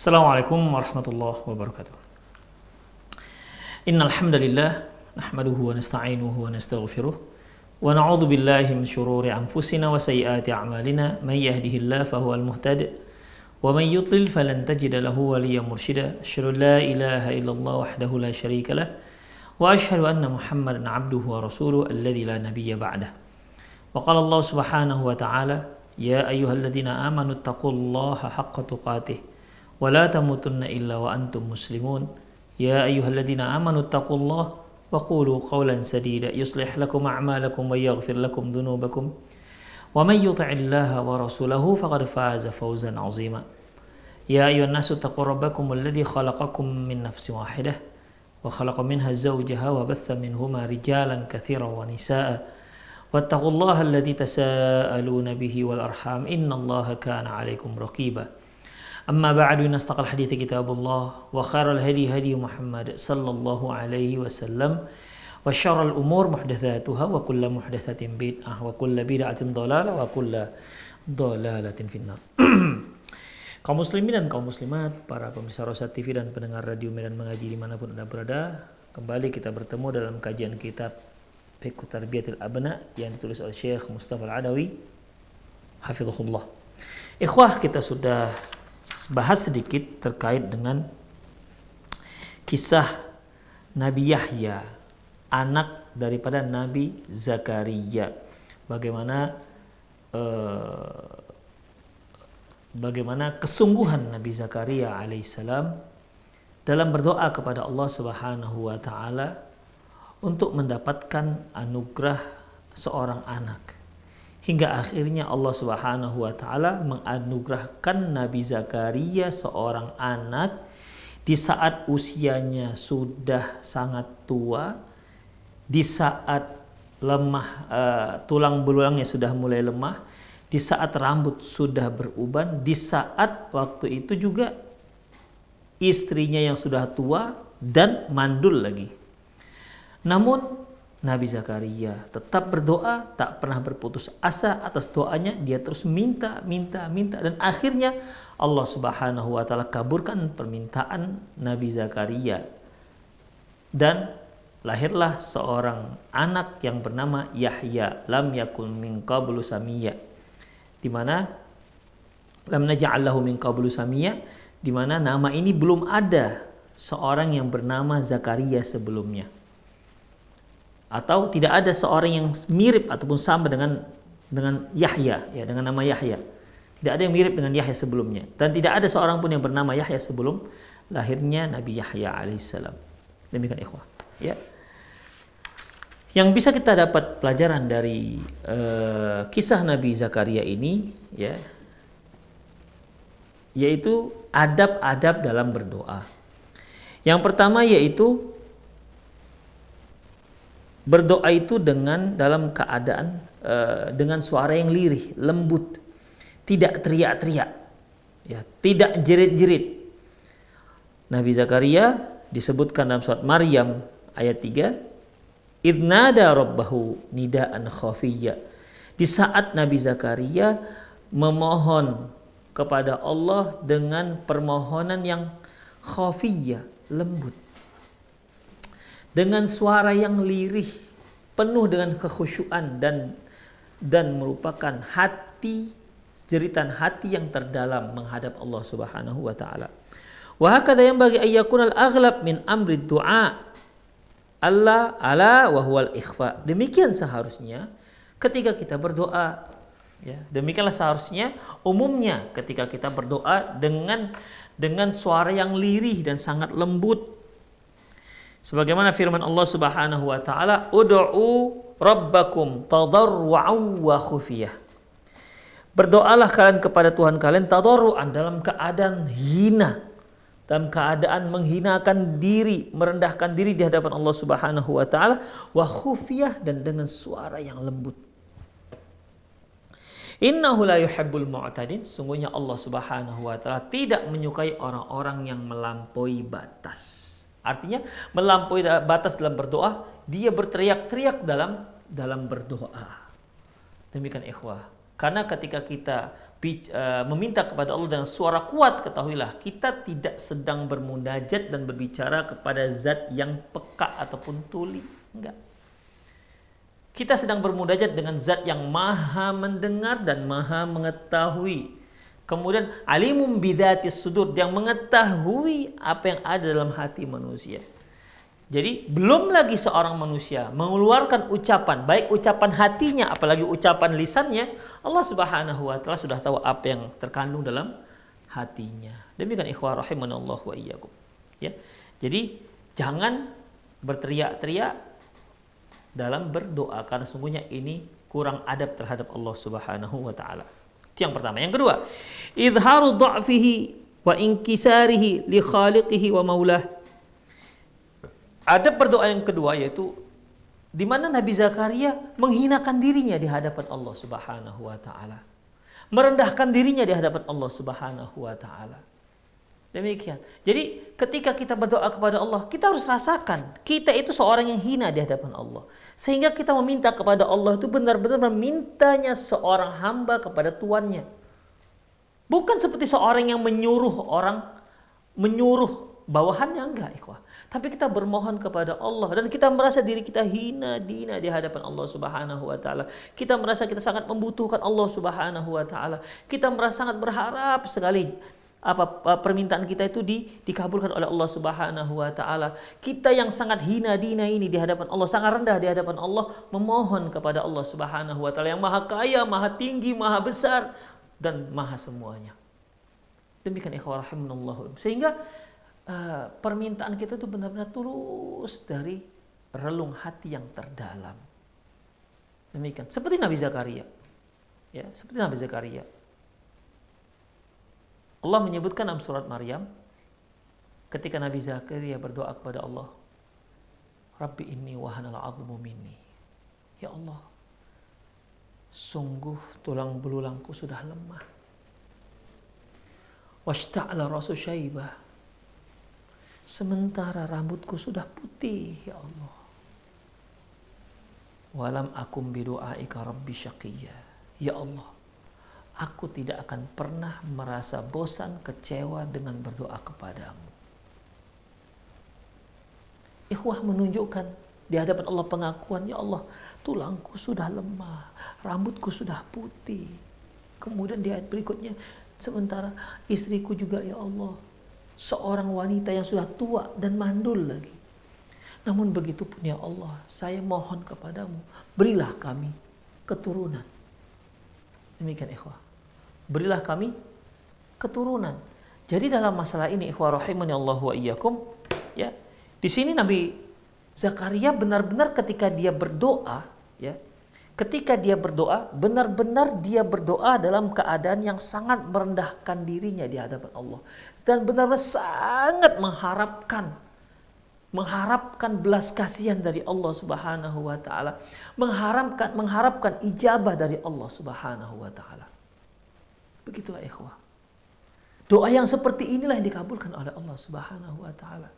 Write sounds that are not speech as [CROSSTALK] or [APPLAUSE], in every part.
السلام عليكم ورحمة الله وبركاته إن الحمد لله نحمده ونستعينه ونستغفره ونعوذ بالله من شرور أنفسنا وسيئات أعمالنا من يهده الله فهو المهتد ومن يطلل فلن تجد له وليا مرشدا أشهد أن لا إله إلا الله وحده لا شريك له وأشهد أن محمدا عبده ورسوله الذي لا نبي بعده وقال الله سبحانه وتعالى يا أيها الذين آمنوا اتقوا الله حق تقاته ولا تموتن إلا وأنتم مسلمون يا أيها الذين آمنوا اتقوا الله وقولوا قولا سديدا يصلح لكم أعمالكم ويغفر لكم ذنوبكم ومن يطع الله ورسوله فقد فاز فوزا عظيما يا أيها الناس اتقوا ربكم الذي خلقكم من نفس واحدة وخلق منها زوجها وبث منهما رجالا كثيرا ونساء واتقوا الله الذي تساءلون به والأرحام إن الله كان عليكم رقيباً أما بعد إن استقل الحديث كتاب الله وخير الهدي هدي محمد صلى الله عليه وسلم وشر الأمور محدثاتها وكل محدثة بدعة وكل بدعة ضلالة وكل ضلالة في النار Kaum muslimin dan kaum muslimat, para pemirsa Rosa TV dan pendengar Radio Medan Mengaji dimanapun Anda berada, kembali kita bertemu dalam kajian kitab Fiqh Tarbiyatil Abna yang ditulis oleh Syekh Mustafa Al-Adawi Hafizullah. Ikhwah kita sudah bahas sedikit terkait dengan kisah Nabi Yahya, anak daripada Nabi Zakaria. Bagaimana eh, bagaimana kesungguhan Nabi Zakaria alaihissalam dalam berdoa kepada Allah Subhanahu wa taala untuk mendapatkan anugerah seorang anak hingga akhirnya Allah Subhanahu wa taala menganugerahkan Nabi Zakaria seorang anak di saat usianya sudah sangat tua, di saat lemah uh, tulang belulangnya sudah mulai lemah, di saat rambut sudah beruban, di saat waktu itu juga istrinya yang sudah tua dan mandul lagi. Namun Nabi Zakaria tetap berdoa, tak pernah berputus asa atas doanya. Dia terus minta, minta, minta, dan akhirnya Allah Subhanahu wa Ta'ala kaburkan permintaan Nabi Zakaria. Dan lahirlah seorang anak yang bernama Yahya, lam yakun min qablu Di mana lam naj'allahu min qablu samiyya, di mana nama ini belum ada seorang yang bernama Zakaria sebelumnya atau tidak ada seorang yang mirip ataupun sama dengan dengan Yahya ya dengan nama Yahya tidak ada yang mirip dengan Yahya sebelumnya dan tidak ada seorang pun yang bernama Yahya sebelum lahirnya Nabi Yahya alaihissalam demikian ikhwah ya yang bisa kita dapat pelajaran dari uh, kisah Nabi Zakaria ini ya yaitu adab-adab dalam berdoa yang pertama yaitu Berdoa itu dengan dalam keadaan uh, dengan suara yang lirih, lembut, tidak teriak-teriak, ya, tidak jerit-jerit. Nabi Zakaria disebutkan dalam surat Maryam ayat 3, idnada rabbahu nidaan khafiyya. Di saat Nabi Zakaria memohon kepada Allah dengan permohonan yang khafiyya, lembut dengan suara yang lirih, penuh dengan kekhusyuan dan dan merupakan hati jeritan hati yang terdalam menghadap Allah Subhanahu wa taala. Wa hakadha yang bagi ayyakun al-aghlab min amri du'a. Allah ala wa huwal ikhfa. Demikian seharusnya ketika kita berdoa. Ya, demikianlah seharusnya umumnya ketika kita berdoa dengan dengan suara yang lirih dan sangat lembut Sebagaimana firman Allah Subhanahu wa taala, "Ud'u rabbakum tadarru'an wa khufiyah." Berdoalah kalian kepada Tuhan kalian tadarru'an dalam keadaan hina, dalam keadaan menghinakan diri, merendahkan diri di hadapan Allah Subhanahu wa taala, wa khufiyah dan dengan suara yang lembut. Innahu la yuhibbul mu'tadin, sungguhnya Allah Subhanahu wa taala tidak menyukai orang-orang yang melampaui batas. Artinya melampaui batas dalam berdoa, dia berteriak-teriak dalam dalam berdoa. Demikian ikhwah. Karena ketika kita eh, meminta kepada Allah dengan suara kuat, ketahuilah kita tidak sedang bermunajat dan berbicara kepada zat yang peka ataupun tuli. Enggak. Kita sedang bermunajat dengan zat yang maha mendengar dan maha mengetahui Kemudian alimum bidatis sudur yang mengetahui apa yang ada dalam hati manusia. Jadi belum lagi seorang manusia mengeluarkan ucapan, baik ucapan hatinya apalagi ucapan lisannya, Allah Subhanahu wa taala sudah tahu apa yang terkandung dalam hatinya. Demikian ikhwah rahimanallah wa iyyakum. Ya. Jadi jangan berteriak-teriak dalam berdoa karena sungguhnya ini kurang adab terhadap Allah Subhanahu wa taala. Itu yang pertama. Yang kedua, idharu dha'fihi wa inkisarihi li khaliqihi wa maulah. Ada berdoa yang kedua yaitu di mana Nabi Zakaria menghinakan dirinya di hadapan Allah Subhanahu wa taala. Merendahkan dirinya di hadapan Allah Subhanahu wa taala. Demikian. Jadi ketika kita berdoa kepada Allah, kita harus rasakan kita itu seorang yang hina di hadapan Allah. Sehingga kita meminta kepada Allah itu benar-benar memintanya seorang hamba kepada tuannya. Bukan seperti seorang yang menyuruh orang, menyuruh bawahannya enggak ikhwah. Tapi kita bermohon kepada Allah dan kita merasa diri kita hina dina di hadapan Allah Subhanahu wa taala. Kita merasa kita sangat membutuhkan Allah Subhanahu wa taala. Kita merasa sangat berharap sekali apa permintaan kita itu di, dikabulkan oleh Allah Subhanahu wa taala. Kita yang sangat hina dina ini di hadapan Allah, sangat rendah di hadapan Allah memohon kepada Allah Subhanahu wa taala yang maha kaya, maha tinggi, maha besar dan maha semuanya. Demikian ikhwah rahimanallahu. Sehingga uh, permintaan kita itu benar-benar tulus dari relung hati yang terdalam. Demikian seperti Nabi Zakaria. Ya, seperti Nabi Zakaria Allah menyebutkan dalam surat Maryam ketika Nabi Zakaria berdoa kepada Allah, "Rabbi inni wahanal 'azmu minni." Ya Allah, sungguh tulang belulangku sudah lemah. Washta'la rasu syaiba. Sementara rambutku sudah putih, ya Allah. Walam akum bidu'aika rabbi syaqiyya. Ya Allah, aku tidak akan pernah merasa bosan kecewa dengan berdoa kepadamu. Ikhwah menunjukkan di hadapan Allah pengakuan, ya Allah, tulangku sudah lemah, rambutku sudah putih. Kemudian di ayat berikutnya, sementara istriku juga ya Allah, seorang wanita yang sudah tua dan mandul lagi. Namun begitu pun ya Allah, saya mohon kepadamu, berilah kami keturunan. Demikian ikhwah berilah kami keturunan. Jadi dalam masalah ini ikhwah rahimani ya Allah wa iyyakum ya. Di sini Nabi Zakaria benar-benar ketika dia berdoa ya. Ketika dia berdoa, benar-benar dia berdoa dalam keadaan yang sangat merendahkan dirinya di hadapan Allah dan benar-benar sangat mengharapkan mengharapkan belas kasihan dari Allah Subhanahu wa taala, mengharapkan mengharapkan ijabah dari Allah Subhanahu wa taala. Begitulah ikhwah. Doa yang seperti inilah yang dikabulkan oleh Allah Subhanahu wa taala.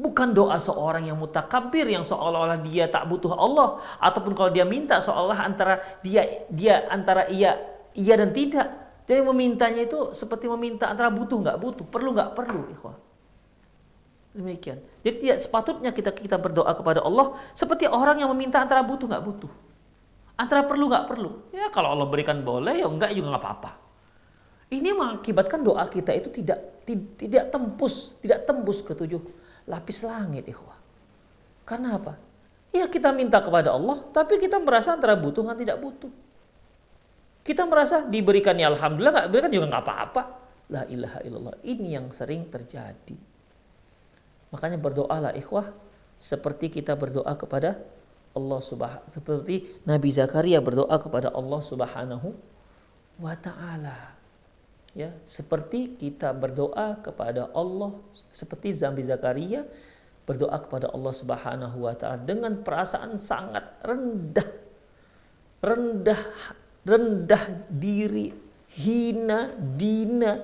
Bukan doa seorang yang mutakabir yang seolah-olah dia tak butuh Allah ataupun kalau dia minta seolah antara dia dia antara iya iya dan tidak. Jadi memintanya itu seperti meminta antara butuh nggak butuh, perlu nggak perlu, ikhwan. Demikian. Jadi tidak sepatutnya kita kita berdoa kepada Allah seperti orang yang meminta antara butuh nggak butuh. Antara perlu nggak perlu. Ya kalau Allah berikan boleh, ya enggak juga nggak apa-apa. Ini mengakibatkan doa kita itu tidak tidak tembus, tidak tembus ke tujuh lapis langit, ikhwah. Karena apa? Ya kita minta kepada Allah, tapi kita merasa antara butuh dan tidak butuh. Kita merasa diberikan ya Alhamdulillah, nggak berikan juga nggak apa-apa. La ilaha illallah. Ini yang sering terjadi. Makanya berdoalah ikhwah seperti kita berdoa kepada Allah Subhanahu seperti Nabi Zakaria berdoa kepada Allah Subhanahu wa taala. Ya, seperti kita berdoa kepada Allah seperti Nabi Zakaria berdoa kepada Allah Subhanahu wa taala dengan perasaan sangat rendah. Rendah rendah diri, hina, dina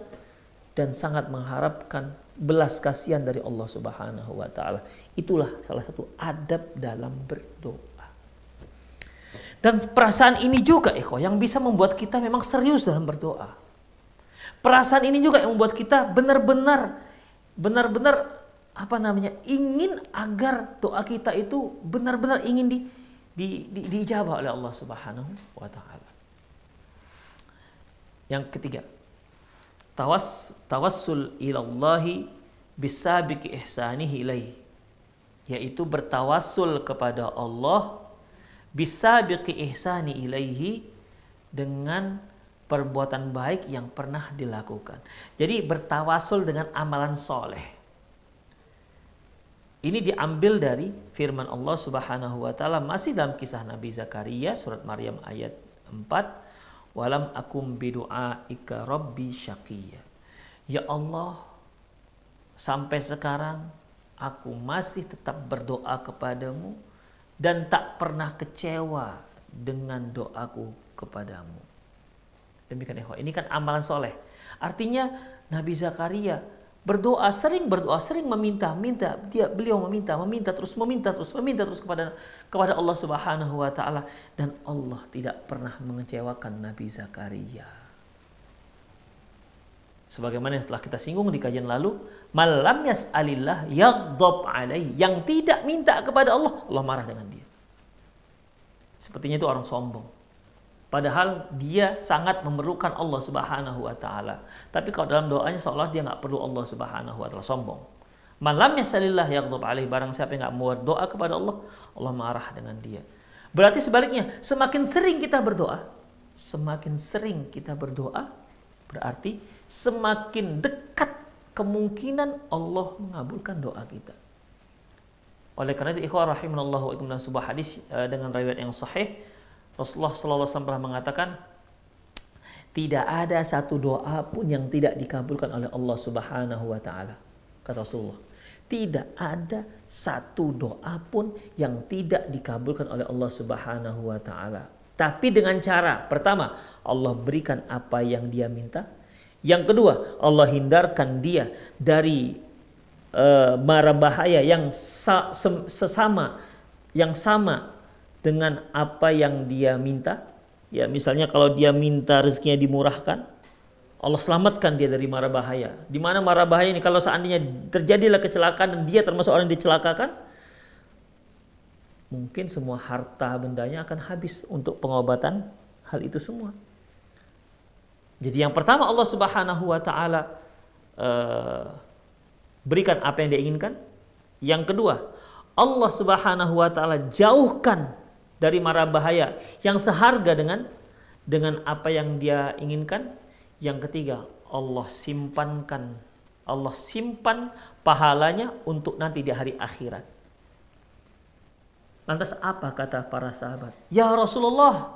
dan sangat mengharapkan belas kasihan dari Allah Subhanahu wa taala. Itulah salah satu adab dalam berdoa. Dan perasaan ini juga ikhwah yang bisa membuat kita memang serius dalam berdoa. Perasaan ini juga yang membuat kita benar-benar benar-benar apa namanya? ingin agar doa kita itu benar-benar ingin di, di, di diijabah oleh Allah Subhanahu wa taala. Yang ketiga, tawas, tawassul ilallahi biki ihsanihi ilai yaitu bertawassul kepada Allah bisa biki ihsani ilaihi dengan perbuatan baik yang pernah dilakukan. Jadi bertawassul dengan amalan soleh. Ini diambil dari firman Allah Subhanahu wa taala masih dalam kisah Nabi Zakaria surat Maryam ayat 4 walam akum bidu'aika rabbi syaqiyya ya Allah sampai sekarang aku masih tetap berdoa kepadamu dan tak pernah kecewa dengan doaku kepadamu demikian ini kan amalan soleh artinya Nabi Zakaria berdoa sering berdoa sering meminta minta dia beliau meminta meminta terus meminta terus meminta terus kepada kepada Allah Subhanahu wa taala dan Allah tidak pernah mengecewakan Nabi Zakaria sebagaimana setelah kita singgung di kajian lalu malam yas'alillah yaghdab alaihi yang tidak minta kepada Allah Allah marah dengan dia sepertinya itu orang sombong Padahal dia sangat memerlukan Allah Subhanahu wa taala. Tapi kalau dalam doanya seolah dia nggak perlu Allah Subhanahu wa taala sombong. Malam yasalillah yaghdab alaihi barang siapa yang nggak mau doa kepada Allah, Allah marah dengan dia. Berarti sebaliknya, semakin sering kita berdoa, semakin sering kita berdoa, berarti semakin dekat kemungkinan Allah mengabulkan doa kita. Oleh karena itu, ikhwah rahimanallahu wa sebuah hadis eh, dengan riwayat yang sahih, Rasulullah SAW pernah mengatakan, tidak ada satu doa pun yang tidak dikabulkan oleh Allah Subhanahu wa taala. Kata Rasulullah, tidak ada satu doa pun yang tidak dikabulkan oleh Allah Subhanahu wa taala. Tapi dengan cara pertama, Allah berikan apa yang dia minta. Yang kedua, Allah hindarkan dia dari uh, mara bahaya yang sesama yang sama dengan apa yang dia minta. Ya, misalnya kalau dia minta rezekinya dimurahkan, Allah selamatkan dia dari mara bahaya. Di mana mara bahaya ini kalau seandainya terjadilah kecelakaan dan dia termasuk orang yang dicelakakan, mungkin semua harta bendanya akan habis untuk pengobatan hal itu semua. Jadi yang pertama Allah Subhanahu wa taala eh, berikan apa yang dia inginkan. Yang kedua, Allah Subhanahu wa taala jauhkan dari mara bahaya yang seharga dengan dengan apa yang dia inginkan. Yang ketiga, Allah simpankan. Allah simpan pahalanya untuk nanti di hari akhirat. Lantas apa kata para sahabat? Ya Rasulullah,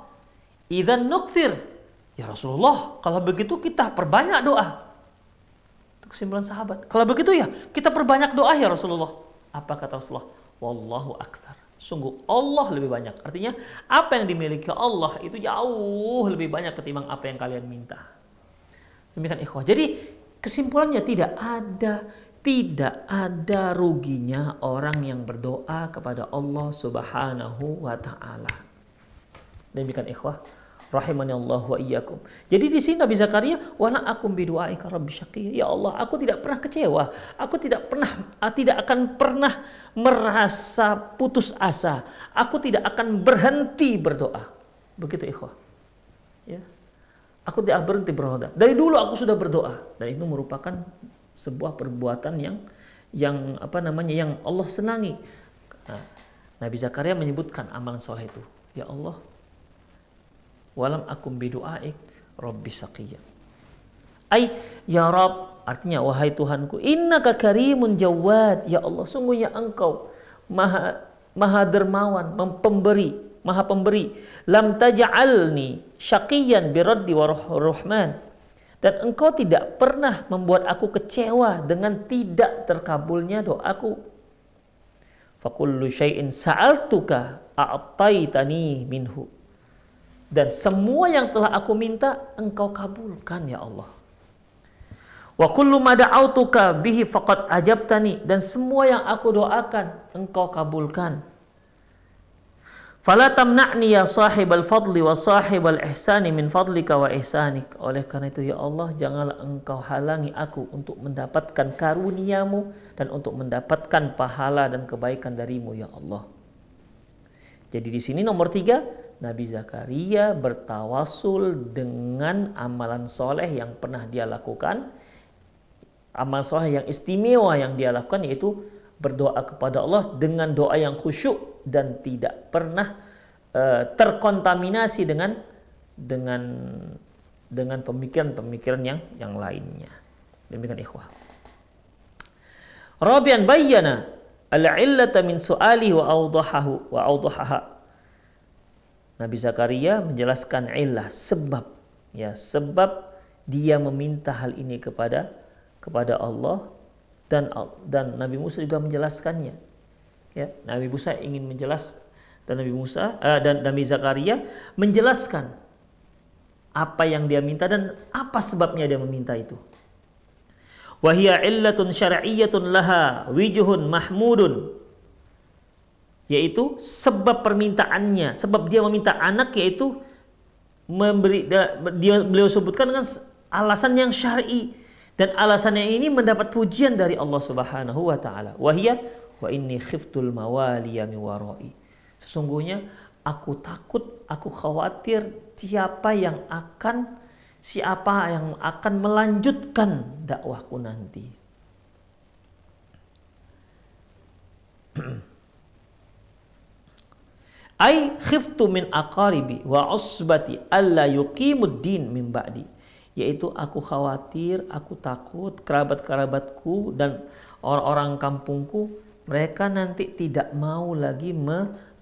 idan nukfir Ya Rasulullah, kalau begitu kita perbanyak doa. Itu kesimpulan sahabat. Kalau begitu ya, kita perbanyak doa ya Rasulullah. Apa kata Rasulullah? Wallahu akbar. Sungguh Allah lebih banyak. Artinya apa yang dimiliki Allah itu jauh lebih banyak ketimbang apa yang kalian minta. Demikian ikhwah. Jadi kesimpulannya tidak ada tidak ada ruginya orang yang berdoa kepada Allah Subhanahu wa taala. Demikian ikhwah rahimani Allah wa iyyakum. Jadi di sini Nabi Zakaria wala akum bi du'aika rabbi syaqiy. Ya Allah, aku tidak pernah kecewa. Aku tidak pernah tidak akan pernah merasa putus asa. Aku tidak akan berhenti berdoa. Begitu ikhwah. Ya. Aku tidak berhenti berdoa. Dari dulu aku sudah berdoa dan itu merupakan sebuah perbuatan yang yang apa namanya yang Allah senangi. Nah, Nabi Zakaria menyebutkan amalan soleh itu. Ya Allah, walam akum bidu'aik rabbi saqiya ay ya rab artinya wahai Tuhanku innaka karimun jawad ya Allah sungguhnya engkau maha maha dermawan pemberi maha pemberi lam taj'alni syaqiyan biraddi wa rahman dan engkau tidak pernah membuat aku kecewa dengan tidak terkabulnya doaku. Fakullu syai'in sa'altuka a'taitani minhu dan semua yang telah aku minta engkau kabulkan ya Allah. Wa kullu ma da'autuka bihi faqad ajabtani dan semua yang aku doakan engkau kabulkan. Fala tamna'ni ya sahibal fadli wa sahibal ihsani min fadlika wa ihsanik. Oleh karena itu ya Allah, janganlah engkau halangi aku untuk mendapatkan karuniamu dan untuk mendapatkan pahala dan kebaikan darimu ya Allah. Jadi di sini nomor tiga, Nabi Zakaria bertawasul dengan amalan soleh yang pernah dia lakukan. Amal soleh yang istimewa yang dia lakukan yaitu berdoa kepada Allah dengan doa yang khusyuk dan tidak pernah eh, terkontaminasi dengan dengan dengan pemikiran-pemikiran yang yang lainnya. Demikian ikhwah. Rabian bayyana al-illata min su'ali wa awdahahu wa awdahaha. Nabi Zakaria menjelaskan ilah sebab ya sebab dia meminta hal ini kepada kepada Allah dan dan Nabi Musa juga menjelaskannya. Ya, Nabi Musa ingin menjelas dan Nabi Musa uh, dan Nabi Zakaria menjelaskan apa yang dia minta dan apa sebabnya dia meminta itu. Wahia illatun syar'iyyatun laha wijuhun mahmudun yaitu sebab permintaannya, sebab dia meminta anak yaitu memberi dia beliau sebutkan dengan alasan yang syar'i dan alasannya ini mendapat pujian dari Allah Subhanahu wa taala. Wahia wa inni khiftul mawaliya mi warai. Sesungguhnya aku takut, aku khawatir siapa yang akan siapa yang akan melanjutkan dakwahku nanti. [CLEARS THROAT] Ai khiftu min aqaribi wa usbati alla yuqimud min ba'di. Yaitu aku khawatir, aku takut kerabat-kerabatku dan orang-orang kampungku mereka nanti tidak mau lagi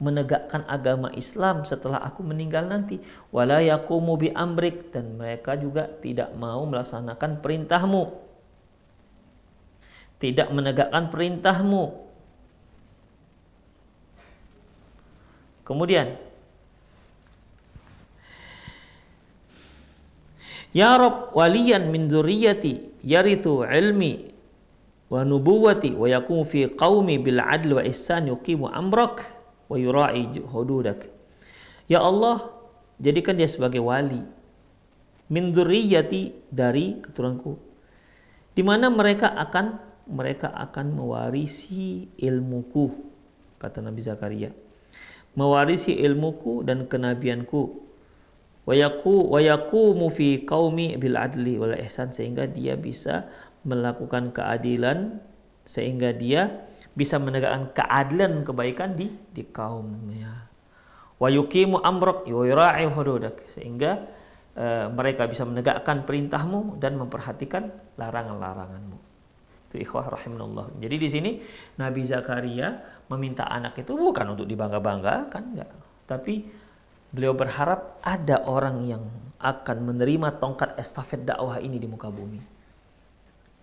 menegakkan agama Islam setelah aku meninggal nanti. Wala yaqumu bi amrik dan mereka juga tidak mau melaksanakan perintahmu. Tidak menegakkan perintahmu Kemudian Ya Rob waliyan min dzurriyyati yarithu ilmi wa nubuwati wa yakumu fi qawmi bil adl wa ihsan yuqimu amrak wa yura'i hududak. Ya Allah, jadikan dia sebagai wali min dzurriyyati dari keturunanku. Di mana mereka akan mereka akan mewarisi ilmuku kata Nabi Zakaria mewarisi ilmuku dan kenabianku wayaku wayaku mufi kaumi bil adli wal ihsan sehingga dia bisa melakukan keadilan sehingga dia bisa menegakkan keadilan kebaikan di di kaumnya wa amrok amrak yura'i hududak sehingga eh, mereka bisa menegakkan perintahmu dan memperhatikan larangan-laranganmu itu ikhwah rahimanallah jadi di sini Nabi Zakaria meminta anak itu bukan untuk dibangga-banggakan enggak, tapi beliau berharap ada orang yang akan menerima tongkat estafet dakwah ini di muka bumi.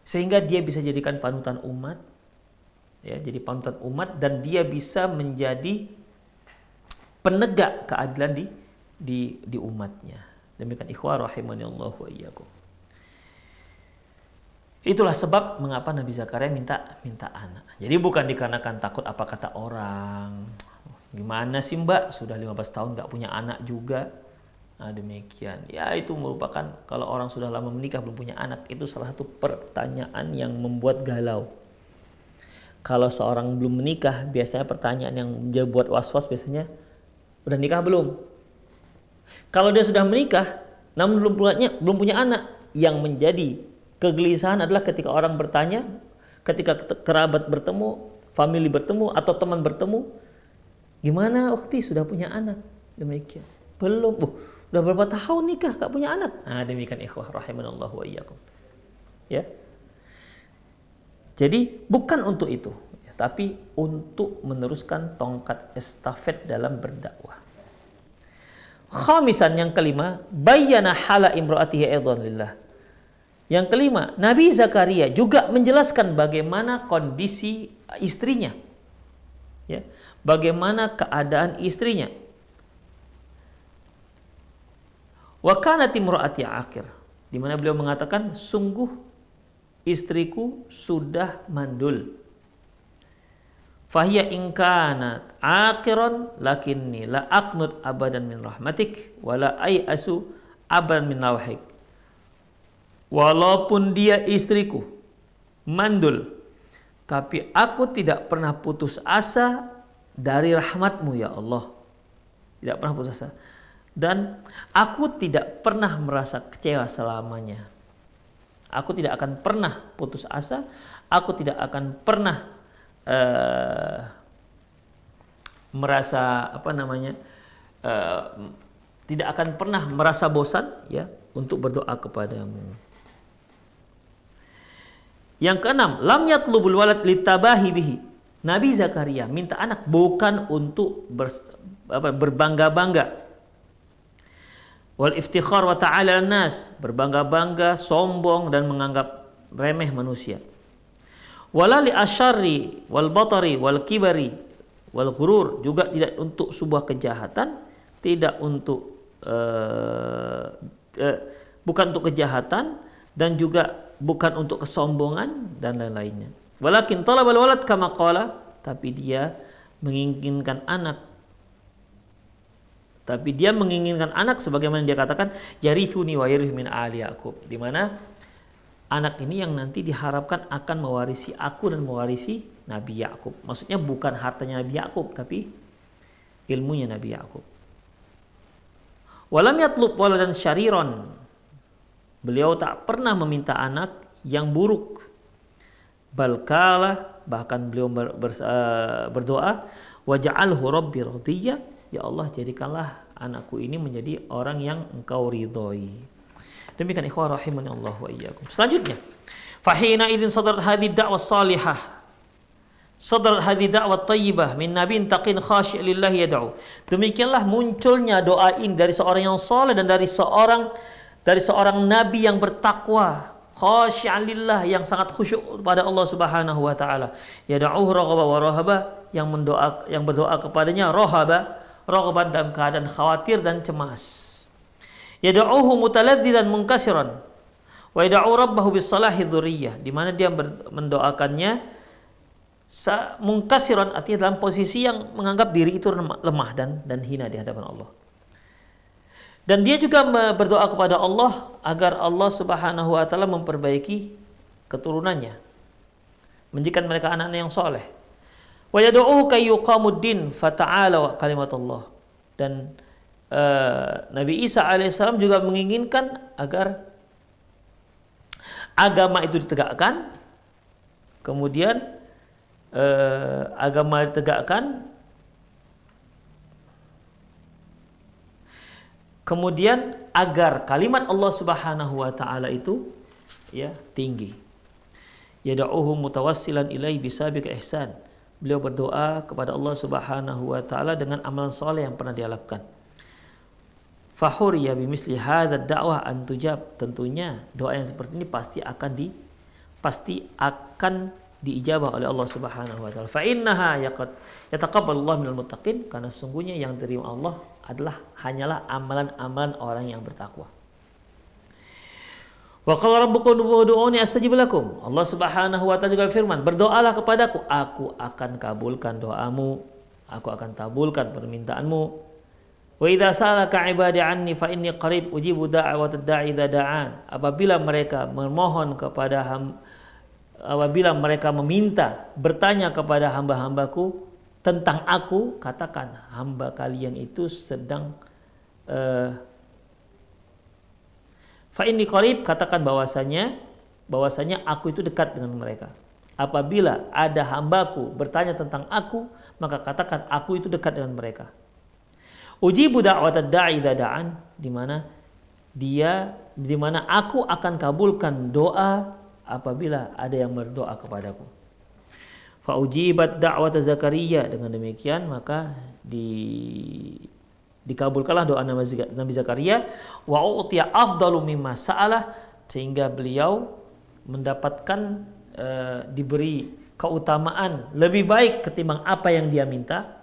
Sehingga dia bisa jadikan panutan umat ya, jadi panutan umat dan dia bisa menjadi penegak keadilan di di di umatnya. Demikian ikhwah rahimani Allah wa iyyakum. Itulah sebab mengapa Nabi Zakaria minta minta anak. Jadi bukan dikarenakan takut apa kata orang. Gimana sih Mbak sudah 15 tahun nggak punya anak juga? Nah, demikian. Ya itu merupakan kalau orang sudah lama menikah belum punya anak itu salah satu pertanyaan yang membuat galau. Kalau seorang belum menikah biasanya pertanyaan yang dia buat was-was biasanya udah nikah belum? Kalau dia sudah menikah namun belum punya belum punya anak yang menjadi Kegelisahan adalah ketika orang bertanya, ketika kerabat bertemu, family bertemu atau teman bertemu, gimana ukti sudah punya anak? Demikian. Belum. Uh, udah berapa tahun nikah gak punya anak? Nah, demikian ikhwah rahimanallah wa iyyakum. Ya. Jadi bukan untuk itu, ya, tapi untuk meneruskan tongkat estafet dalam berdakwah. Khamisan yang kelima, bayana hala imraatihi aidan lillah yang kelima, Nabi Zakaria juga menjelaskan bagaimana kondisi istrinya. Ya, bagaimana keadaan istrinya. Wa kana timraati akhir. Di mana beliau mengatakan, sungguh istriku sudah mandul. Fahiya ingkanat akhiron lakinni la aknut abadan min rahmatik wala ay asu abadan min lawhik walaupun dia istriku mandul tapi aku tidak pernah putus asa dari rahmatmu ya Allah tidak pernah putus asa dan aku tidak pernah merasa kecewa selamanya aku tidak akan pernah putus asa aku tidak akan pernah uh, merasa apa namanya uh, tidak akan pernah merasa bosan ya untuk berdoa kepadamu yang keenam, lam yatlubul walad litabahi bihi. Nabi Zakaria minta anak bukan untuk ber, apa, berbangga-bangga. Wal iftikhar wa ta'ala nas, berbangga-bangga, sombong dan menganggap remeh manusia. Wala li asyari wal batari wal kibari wal ghurur juga tidak untuk sebuah kejahatan, tidak untuk uh, uh, bukan untuk kejahatan dan juga bukan untuk kesombongan dan lain-lainnya. Walakin talabal walad kama qala, tapi dia menginginkan anak tapi dia menginginkan anak sebagaimana dia katakan yarithuni wa yarith min ali Yaqub. di mana anak ini yang nanti diharapkan akan mewarisi aku dan mewarisi Nabi Yakub. Maksudnya bukan hartanya Nabi Yakub tapi ilmunya Nabi Yakub. Walam yatlub waladan syariron Beliau tak pernah meminta anak yang buruk. Balkalah bahkan beliau ber, ber, uh, berdoa waj'alhu rabbi radiyya ya Allah jadikanlah anakku ini menjadi orang yang engkau ridhoi. Demikian ikhwah rahimani Allah wa iyyakum. Selanjutnya, fahina idzin sadarat hadhi da'wah salihah. Sadarat hadhi da'wah tayyibah min nabiin taqin khashi' lillah yad'u. Demikianlah munculnya doa ini dari seorang yang soleh dan dari seorang dari seorang nabi yang bertakwa khasyalillah yang sangat khusyuk kepada Allah Subhanahu wa taala. Yad'uhu raghaba wa rahaba yang mendoa yang berdoa kepadanya rahaba raghaban dalam keadaan khawatir dan cemas. da'uhu mutaladzidan munkasiran. Wa da'u rabbahu bis salahi di mana dia mendoakannya mungkasiran artinya dalam posisi yang menganggap diri itu lemah dan dan hina di hadapan Allah. Dan dia juga berdoa kepada Allah agar Allah Subhanahu wa taala memperbaiki keturunannya. Menjadikan mereka anak-anak yang soleh. Wa yad'uhu kayyuqamuddin fata'ala kalimatullah. Dan uh, Nabi Isa alaihissalam juga menginginkan agar agama itu ditegakkan. Kemudian uh, agama ditegakkan Kemudian agar kalimat Allah Subhanahu wa taala itu ya tinggi. Yada'uhu mutawassilan ilaihi bisabiq ihsan. Beliau berdoa kepada Allah Subhanahu wa taala dengan amalan soleh yang pernah dia lakukan. Fahuriya bimisli hadzal da'wah antujab. Tentunya doa yang seperti ini pasti akan di pasti akan diijabah oleh Allah Subhanahu wa taala. Fa innaha yaqad yataqabbalu Allah minal muttaqin karena sungguhnya yang terima Allah adalah hanyalah amalan-amalan orang yang bertakwa. Wa qala rabbukum ud'uni astajib lakum. Allah Subhanahu wa taala juga firman, berdoalah kepadaku, aku akan kabulkan doamu, aku akan tabulkan permintaanmu. Wa idza salaka 'ibadi 'anni fa inni qarib ujibu da'watad da'i idza da'an. Apabila mereka memohon kepada ham, apabila mereka meminta bertanya kepada hamba-hambaku, tentang aku katakan hamba kalian itu sedang uh, fa ini korip katakan bahwasanya bahwasanya aku itu dekat dengan mereka apabila ada hambaku bertanya tentang aku maka katakan aku itu dekat dengan mereka ujibu da'watad da'i dada'an di mana dia di mana aku akan kabulkan doa apabila ada yang berdoa kepadaku Faujibat da'wat Zakaria dengan demikian maka di dikabulkanlah doa Nabi Zakaria wa utiya afdalu mimma sa'alah sehingga beliau mendapatkan eh, diberi keutamaan lebih baik ketimbang apa yang dia minta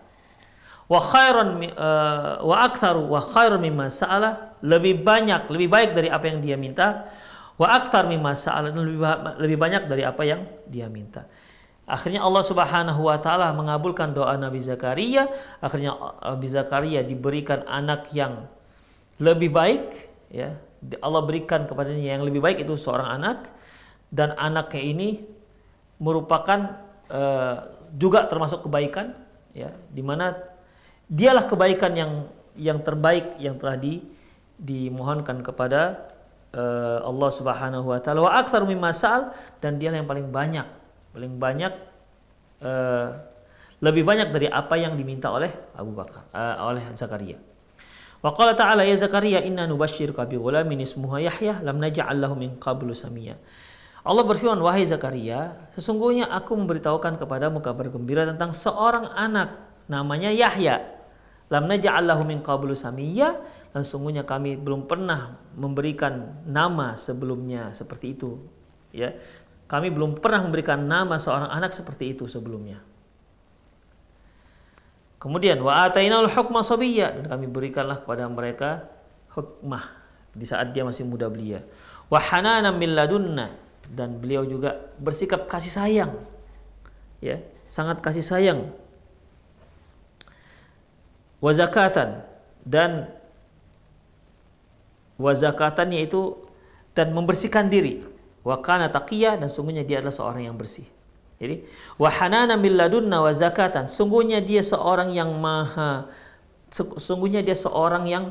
wa khairan eh, wa aktsaru wa khairan mimma sa'alah lebih banyak lebih baik dari apa yang dia minta wa aktsar mimma sa'alah lebih lebih banyak dari apa yang dia minta Akhirnya Allah Subhanahu wa taala mengabulkan doa Nabi Zakaria, akhirnya uh, Nabi Zakaria diberikan anak yang lebih baik ya. Allah berikan kepadanya yang lebih baik itu seorang anak dan anaknya ini merupakan uh, juga termasuk kebaikan ya, di mana dialah kebaikan yang yang terbaik yang telah di, dimohonkan kepada uh, Allah Subhanahu wa taala wa aktsar mimma dan dialah yang paling banyak paling banyak uh, lebih banyak dari apa yang diminta oleh Abu Bakar uh, oleh Zakaria. Wa qala ta'ala ya Zakaria inna nubashshiruka bi ghulamin ismuhu Yahya lam naj'al lahu min qablu samia. Allah berfirman wahai Zakaria sesungguhnya aku memberitahukan kepadamu kabar gembira tentang seorang anak namanya Yahya lam naj'al lahu min qablu samia dan sesungguhnya kami belum pernah memberikan nama sebelumnya seperti itu ya kami belum pernah memberikan nama seorang anak seperti itu sebelumnya. Kemudian wa atainal hukma sabiyya dan kami berikanlah kepada mereka hikmah di saat dia masih muda belia. Wa hananan min ladunna dan beliau juga bersikap kasih sayang. Ya, sangat kasih sayang. Wa zakatan dan wa zakatan yaitu dan membersihkan diri wa kana taqiyya dan sungguhnya dia adalah seorang yang bersih. Jadi wa hanana min ladunna wa zakatan. Sungguhnya dia seorang yang maha sungguhnya dia seorang yang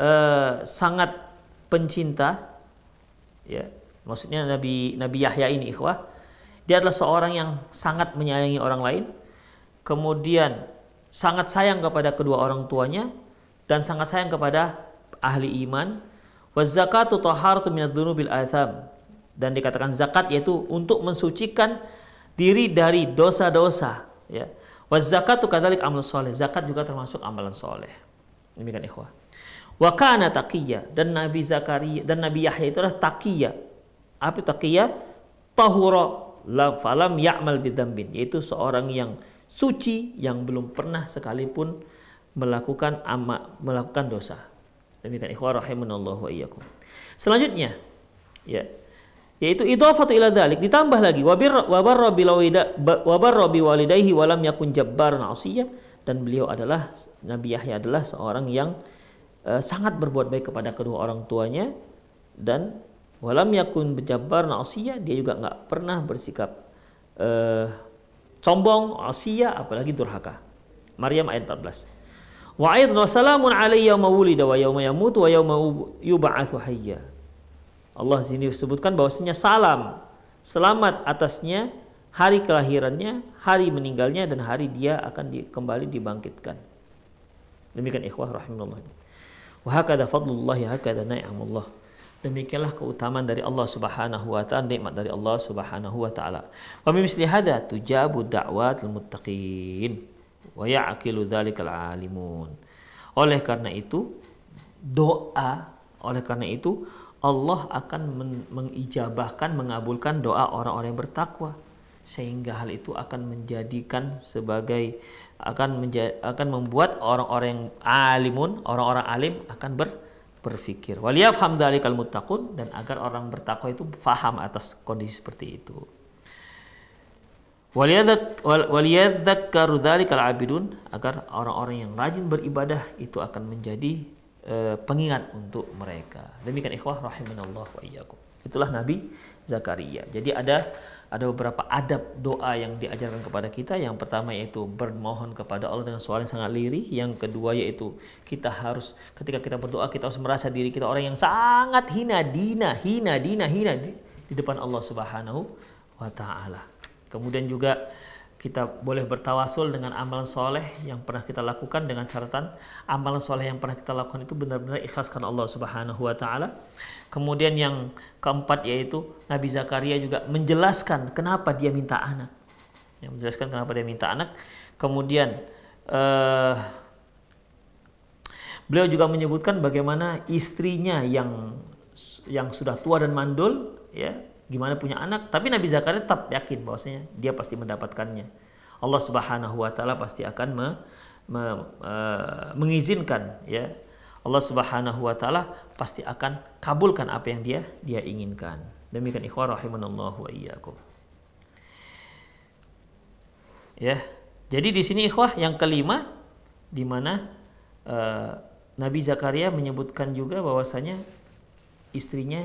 uh, sangat pencinta ya. Maksudnya Nabi Nabi Yahya ini ikhwah. Dia adalah seorang yang sangat menyayangi orang lain. Kemudian sangat sayang kepada kedua orang tuanya dan sangat sayang kepada ahli iman. Wa zakatu taharatu minadz dzunubil atham dan dikatakan zakat yaitu untuk mensucikan diri dari dosa-dosa ya wa tu kadzalik amal soleh zakat juga termasuk amalan soleh demikian ikhwah wa kana taqiyya dan Nabi Zakaria dan Nabi Yahya itu adalah taqiyya apa taqiyya tahura la falam ya'mal bidzambin yaitu seorang yang suci yang belum pernah sekalipun melakukan amak melakukan dosa demikian ikhwah rahimanallahu wa iyyakum selanjutnya ya yaitu idhafatu ila dhalik ditambah lagi wabir wabarra wabarra biwalidayhi walam yakun jabbar asiyah dan beliau adalah Nabi Yahya adalah seorang yang uh, sangat berbuat baik kepada kedua orang tuanya dan walam yakun bejabbar asiyah dia juga nggak pernah bersikap uh, sombong asiyah apalagi durhaka Maryam ayat 14 wa ayat salamun alayya wulida wa yawma yamutu wa yawma yub'atsu hayya Allah sini sebutkan bahwasanya salam selamat atasnya hari kelahirannya, hari meninggalnya dan hari dia akan di, kembali dibangkitkan. Demikian ikhwah rahimallahu. Wa hakadha fadlullah hakadha ni'amullah. Demikianlah keutamaan dari Allah Subhanahu wa taala, nikmat dari Allah Subhanahu wa taala. Wa misli hadza tujabu da'watul muttaqin wa ya'qilu dzalikal alimun. Oleh karena itu doa, oleh karena itu Allah akan men mengijabahkan, mengabulkan doa orang-orang yang bertakwa sehingga hal itu akan menjadikan sebagai akan akan membuat orang-orang yang alimun, orang-orang alim akan ber, berpikir. Waliyafham dalikal muttaqun dan agar orang bertakwa itu faham atas kondisi seperti itu. Waliyadzakkaru dzalikal abidun agar orang-orang yang rajin beribadah itu akan menjadi Eh, pengingat untuk mereka. Demikian ikhwah rahimanallah wa iyyakum. Itulah Nabi Zakaria. Jadi ada ada beberapa adab doa yang diajarkan kepada kita. Yang pertama yaitu bermohon kepada Allah dengan suara yang sangat lirih. Yang kedua yaitu kita harus ketika kita berdoa kita harus merasa diri kita orang yang sangat hina dina, hina dina, hina di, di depan Allah Subhanahu wa taala. Kemudian juga kita boleh bertawasul dengan amalan soleh yang pernah kita lakukan dengan catatan amalan soleh yang pernah kita lakukan itu benar-benar ikhlas karena Allah Subhanahu wa taala. Kemudian yang keempat yaitu Nabi Zakaria juga menjelaskan kenapa dia minta anak. Yang menjelaskan kenapa dia minta anak. Kemudian uh, beliau juga menyebutkan bagaimana istrinya yang yang sudah tua dan mandul ya gimana punya anak, tapi Nabi Zakaria tetap yakin bahwasanya dia pasti mendapatkannya. Allah Subhanahu wa taala pasti akan me, me, e, mengizinkan ya. Allah Subhanahu wa taala pasti akan kabulkan apa yang dia dia inginkan. Demikian ikhwah rahimanallahu wa Ya. Jadi di sini ikhwah yang kelima di mana uh, Nabi Zakaria menyebutkan juga bahwasanya istrinya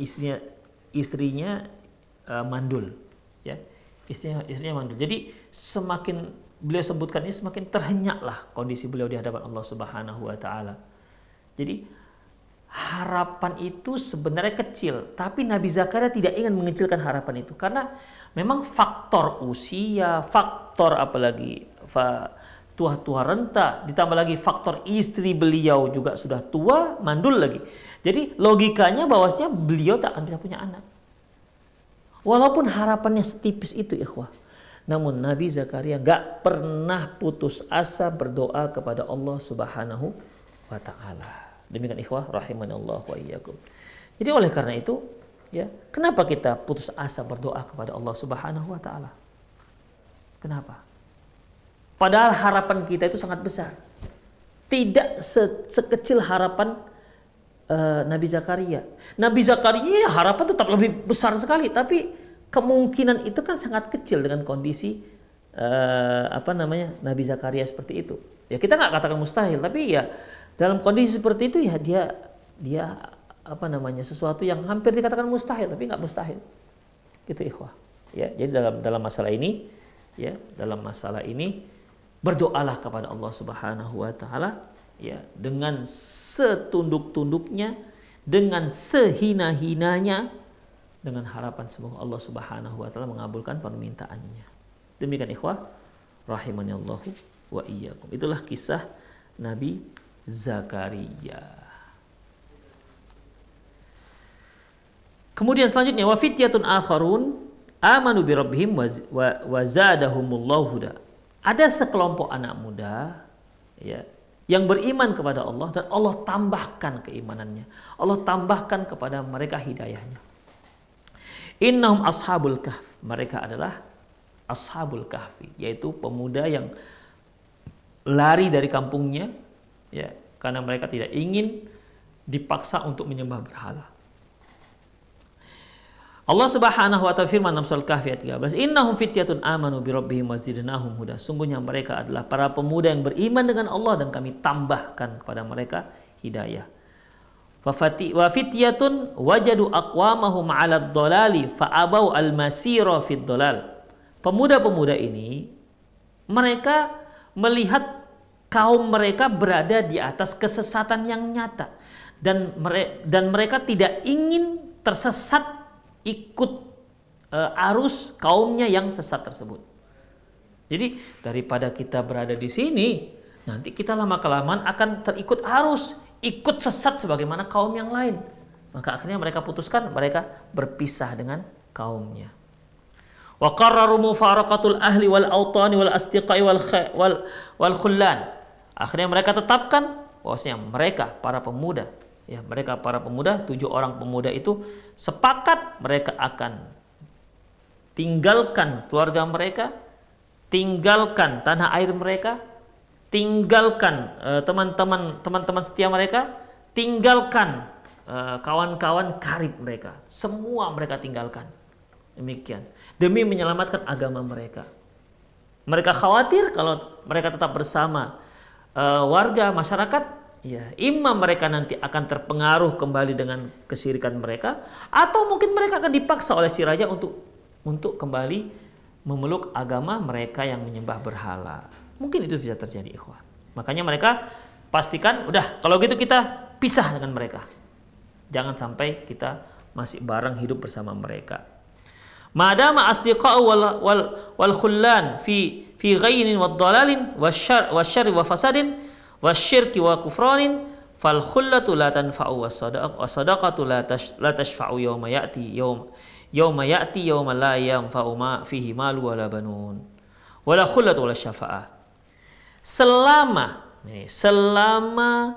istrinya istrinya uh, mandul ya istrinya istrinya mandul jadi semakin beliau sebutkan ini semakin terhenyaklah kondisi beliau di hadapan Allah Subhanahu wa taala jadi harapan itu sebenarnya kecil tapi Nabi Zakaria tidak ingin mengecilkan harapan itu karena memang faktor usia faktor apalagi fa, tua-tua renta ditambah lagi faktor istri beliau juga sudah tua mandul lagi jadi logikanya bahwasanya beliau tak akan bisa punya anak. Walaupun harapannya setipis itu ikhwah. Namun Nabi Zakaria gak pernah putus asa berdoa kepada Allah Subhanahu wa taala. Demikian ikhwah rahimani Allah wa iyyakum. Jadi oleh karena itu ya, kenapa kita putus asa berdoa kepada Allah Subhanahu wa taala? Kenapa? Padahal harapan kita itu sangat besar. Tidak se sekecil harapan Eh, Nabi Zakaria. Nabi Zakaria ya, harapan tetap lebih besar sekali, tapi kemungkinan itu kan sangat kecil dengan kondisi uh, apa namanya Nabi Zakaria seperti itu. Ya kita nggak katakan mustahil, tapi ya dalam kondisi seperti itu ya dia dia apa namanya sesuatu yang hampir dikatakan mustahil, tapi nggak mustahil. Gitu ikhwah. Ya, jadi dalam dalam masalah ini ya dalam masalah ini berdoalah kepada Allah Subhanahu wa taala ya dengan setunduk-tunduknya dengan sehina-hinanya dengan harapan semoga Allah Subhanahu wa taala mengabulkan permintaannya demikian ikhwah rahimani Allah wa iyyakum itulah kisah Nabi Zakaria Kemudian selanjutnya wa fityatun akharun amanu bi rabbihim wa, wa, wa zadahumullahu Ada sekelompok anak muda ya yang beriman kepada Allah dan Allah tambahkan keimanannya. Allah tambahkan kepada mereka hidayahnya. Innahum ashabul kahf. Mereka adalah ashabul kahfi, yaitu pemuda yang lari dari kampungnya ya karena mereka tidak ingin dipaksa untuk menyembah berhala. Allah Subhanahu wa taala firman dalam surah Kahfi ayat 13, "Innahum fityatun amanu bi rabbihim wazidnahum huda." Sungguhnya mereka adalah para pemuda yang beriman dengan Allah dan kami tambahkan kepada mereka hidayah. Wa fityatun wajadu aqwamahum 'ala dhalali fa abau al-masira fid dhalal. Pemuda-pemuda ini mereka melihat kaum mereka berada di atas kesesatan yang nyata dan dan mereka tidak ingin tersesat ikut e, arus kaumnya yang sesat tersebut. Jadi daripada kita berada di sini, nanti kita lama kelamaan akan terikut arus, ikut sesat sebagaimana kaum yang lain. Maka akhirnya mereka putuskan mereka berpisah dengan kaumnya. Wa qarraru mufaraqatul ahli wal autani wal astiqai wal wal khullan. Akhirnya mereka tetapkan bahwasanya mereka para pemuda ya mereka para pemuda tujuh orang pemuda itu sepakat mereka akan tinggalkan keluarga mereka tinggalkan tanah air mereka tinggalkan eh, teman-teman uh, teman-teman setia mereka tinggalkan eh, kawan-kawan uh, karib mereka semua mereka tinggalkan demikian demi menyelamatkan agama mereka mereka khawatir kalau mereka tetap bersama uh, warga masyarakat ya imam mereka nanti akan terpengaruh kembali dengan kesirikan mereka atau mungkin mereka akan dipaksa oleh si raja untuk untuk kembali memeluk agama mereka yang menyembah berhala. Mungkin itu bisa terjadi ikhwan. Makanya mereka pastikan udah kalau gitu kita pisah dengan mereka. Jangan sampai kita masih bareng hidup bersama mereka. Madama asdiqa'u wal wal wal khullan fi fi ghainin wad dalalin wasyar wasyarri wa fasadin wasyirki wa kufranin fal khullatu la tanfa'u wasadaqatu la tashfa'u yawma ya'ti yawma yawma ya'ti yawma la yanfa'u ma fihi malu wala banun wala khullatu wala syafa'ah selama selama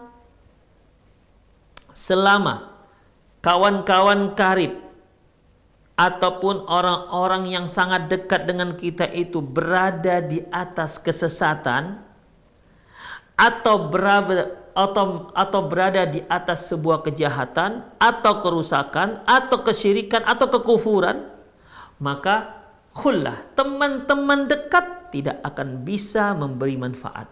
selama kawan-kawan karib ataupun orang-orang yang sangat dekat dengan kita itu berada di atas kesesatan atau berada atau, atau berada di atas sebuah kejahatan atau kerusakan atau kesyirikan atau kekufuran maka khullah teman-teman dekat tidak akan bisa memberi manfaat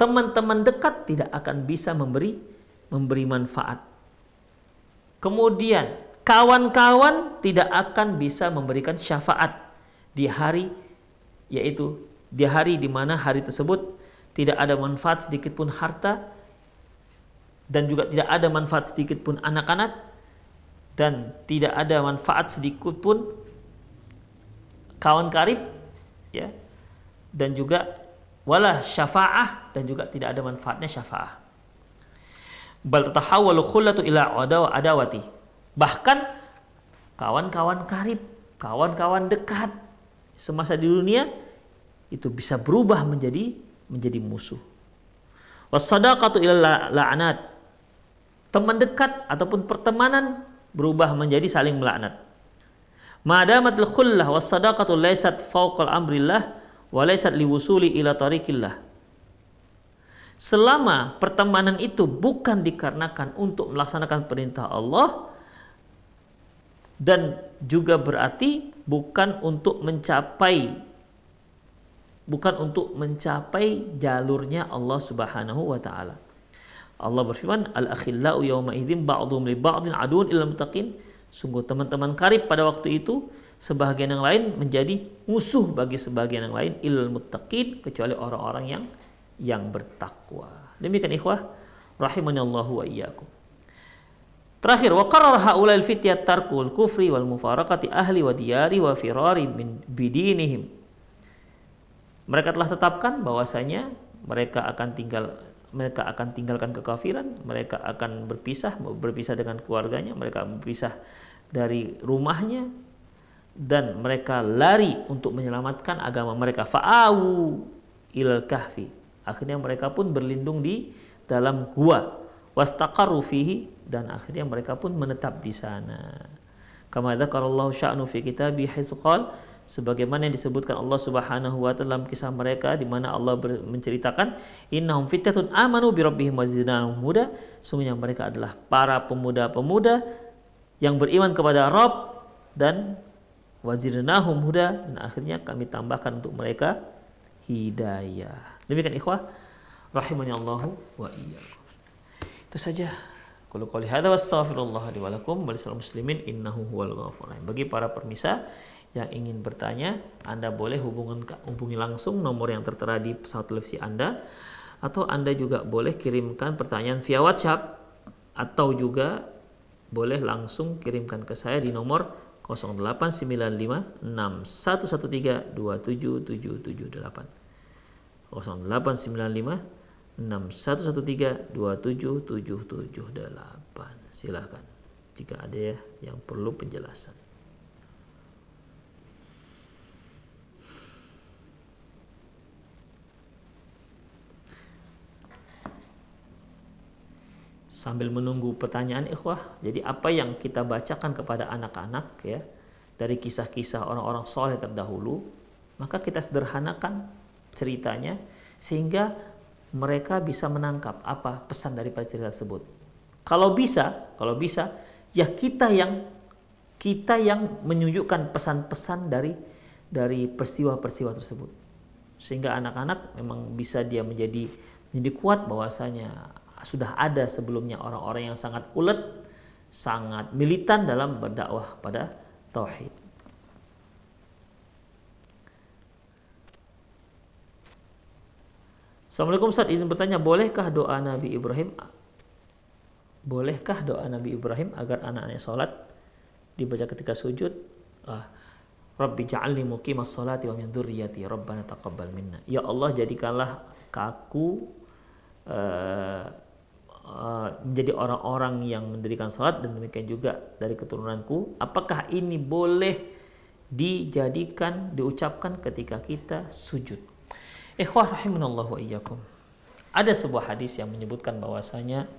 teman-teman dekat tidak akan bisa memberi memberi manfaat kemudian kawan-kawan tidak akan bisa memberikan syafaat di hari yaitu di hari di mana hari tersebut tidak ada manfaat sedikit pun harta dan juga tidak ada manfaat sedikit pun anak-anak dan tidak ada manfaat sedikit pun kawan karib ya dan juga wala syafa'ah dan juga tidak ada manfaatnya syafa'ah bal tatahawwalu khullatu ila adawa adawati bahkan kawan-kawan karib kawan-kawan dekat semasa di dunia itu bisa berubah menjadi menjadi musuh. Wasadaqatu ila la'nat. Teman dekat ataupun pertemanan berubah menjadi saling melaknat. Madamatul khullah wasadaqatu laysat fawqal amrillah wa laysat liwusuli ila tariqillah. Selama pertemanan itu bukan dikarenakan untuk melaksanakan perintah Allah dan juga berarti bukan untuk mencapai bukan untuk mencapai jalurnya Allah Subhanahu wa taala. Allah berfirman, "Al-akhillau yauma idzin ba'dhum li ba'dhin adun illa muttaqin." Sungguh teman-teman karib pada waktu itu sebagian yang lain menjadi musuh bagi sebagian yang lain ilal muttaqin kecuali orang-orang yang yang bertakwa. Demikian ikhwah rahimani Allah wa iyyakum. Terakhir, wa qarrar haula'il fityat tarkul kufri wal mufaraqati ahli wa diyari wa firari min bidinihim mereka telah tetapkan bahwasanya mereka akan tinggal mereka akan tinggalkan kekafiran, mereka akan berpisah, berpisah dengan keluarganya, mereka berpisah dari rumahnya dan mereka lari untuk menyelamatkan agama mereka. Fa'au ilal kahfi. Akhirnya mereka pun berlindung di dalam gua. Wastaqarru fihi dan akhirnya mereka pun menetap di sana. Kama dzakarallahu sya'nu fi kitabi haitsu sebagaimana yang disebutkan Allah Subhanahu wa taala dalam kisah mereka di mana Allah menceritakan innahum fitatun amanu bi rabbihim wazidnahum huda mereka adalah para pemuda-pemuda yang beriman kepada Rabb dan wazidnahum huda dan akhirnya kami tambahkan untuk mereka hidayah demikian ikhwah rahimani Allah wa iyyakum itu saja Kalau kau lihat, wa astaghfirullah li wa lakum wa muslimin innahu huwal ghafur Bagi para permisa yang ingin bertanya, Anda boleh hubungan, hubungi langsung nomor yang tertera di pesawat televisi Anda, atau Anda juga boleh kirimkan pertanyaan via WhatsApp, atau juga boleh langsung kirimkan ke saya di nomor 0895 6113 27778 silahkan jika ada yang perlu penjelasan sambil menunggu pertanyaan ikhwah. Jadi apa yang kita bacakan kepada anak-anak ya dari kisah-kisah orang-orang soleh terdahulu, maka kita sederhanakan ceritanya sehingga mereka bisa menangkap apa pesan dari cerita tersebut. Kalau bisa, kalau bisa ya kita yang kita yang menunjukkan pesan-pesan dari dari peristiwa-peristiwa tersebut. Sehingga anak-anak memang bisa dia menjadi menjadi kuat bahwasanya sudah ada sebelumnya orang-orang yang sangat ulet, sangat militan dalam berdakwah pada tauhid. Assalamualaikum Ustaz izin bertanya bolehkah doa Nabi Ibrahim bolehkah doa Nabi Ibrahim agar anak-anaknya sholat dibaca ketika sujud ah, Rabbi ja'alni muqimas sholati wa min dhurriyyati, rabbana taqabbal minna ya Allah jadikanlah kaku uh, eh, Eh, menjadi orang-orang yang mendirikan sholat dan demikian juga dari keturunanku apakah ini boleh dijadikan diucapkan ketika kita sujud ikhwah rahimunallah wa iyyakum ada sebuah hadis yang menyebutkan bahwasanya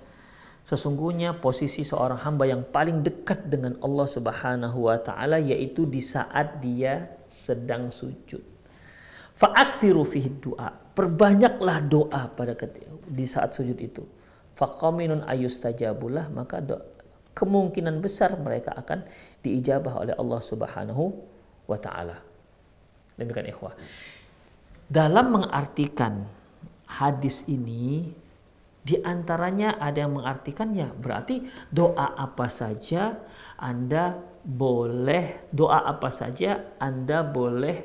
sesungguhnya posisi seorang hamba yang paling dekat dengan Allah Subhanahu wa taala yaitu di saat dia sedang sujud. Fa'akthiru fihi du'a. Perbanyaklah doa pada ketika, di saat sujud itu faqaminun ayustajabullah maka kemungkinan besar mereka akan diijabah oleh Allah Subhanahu wa taala. Demikian ikhwah. Dalam mengartikan hadis ini di antaranya ada yang mengartikannya berarti doa apa saja Anda boleh doa apa saja Anda boleh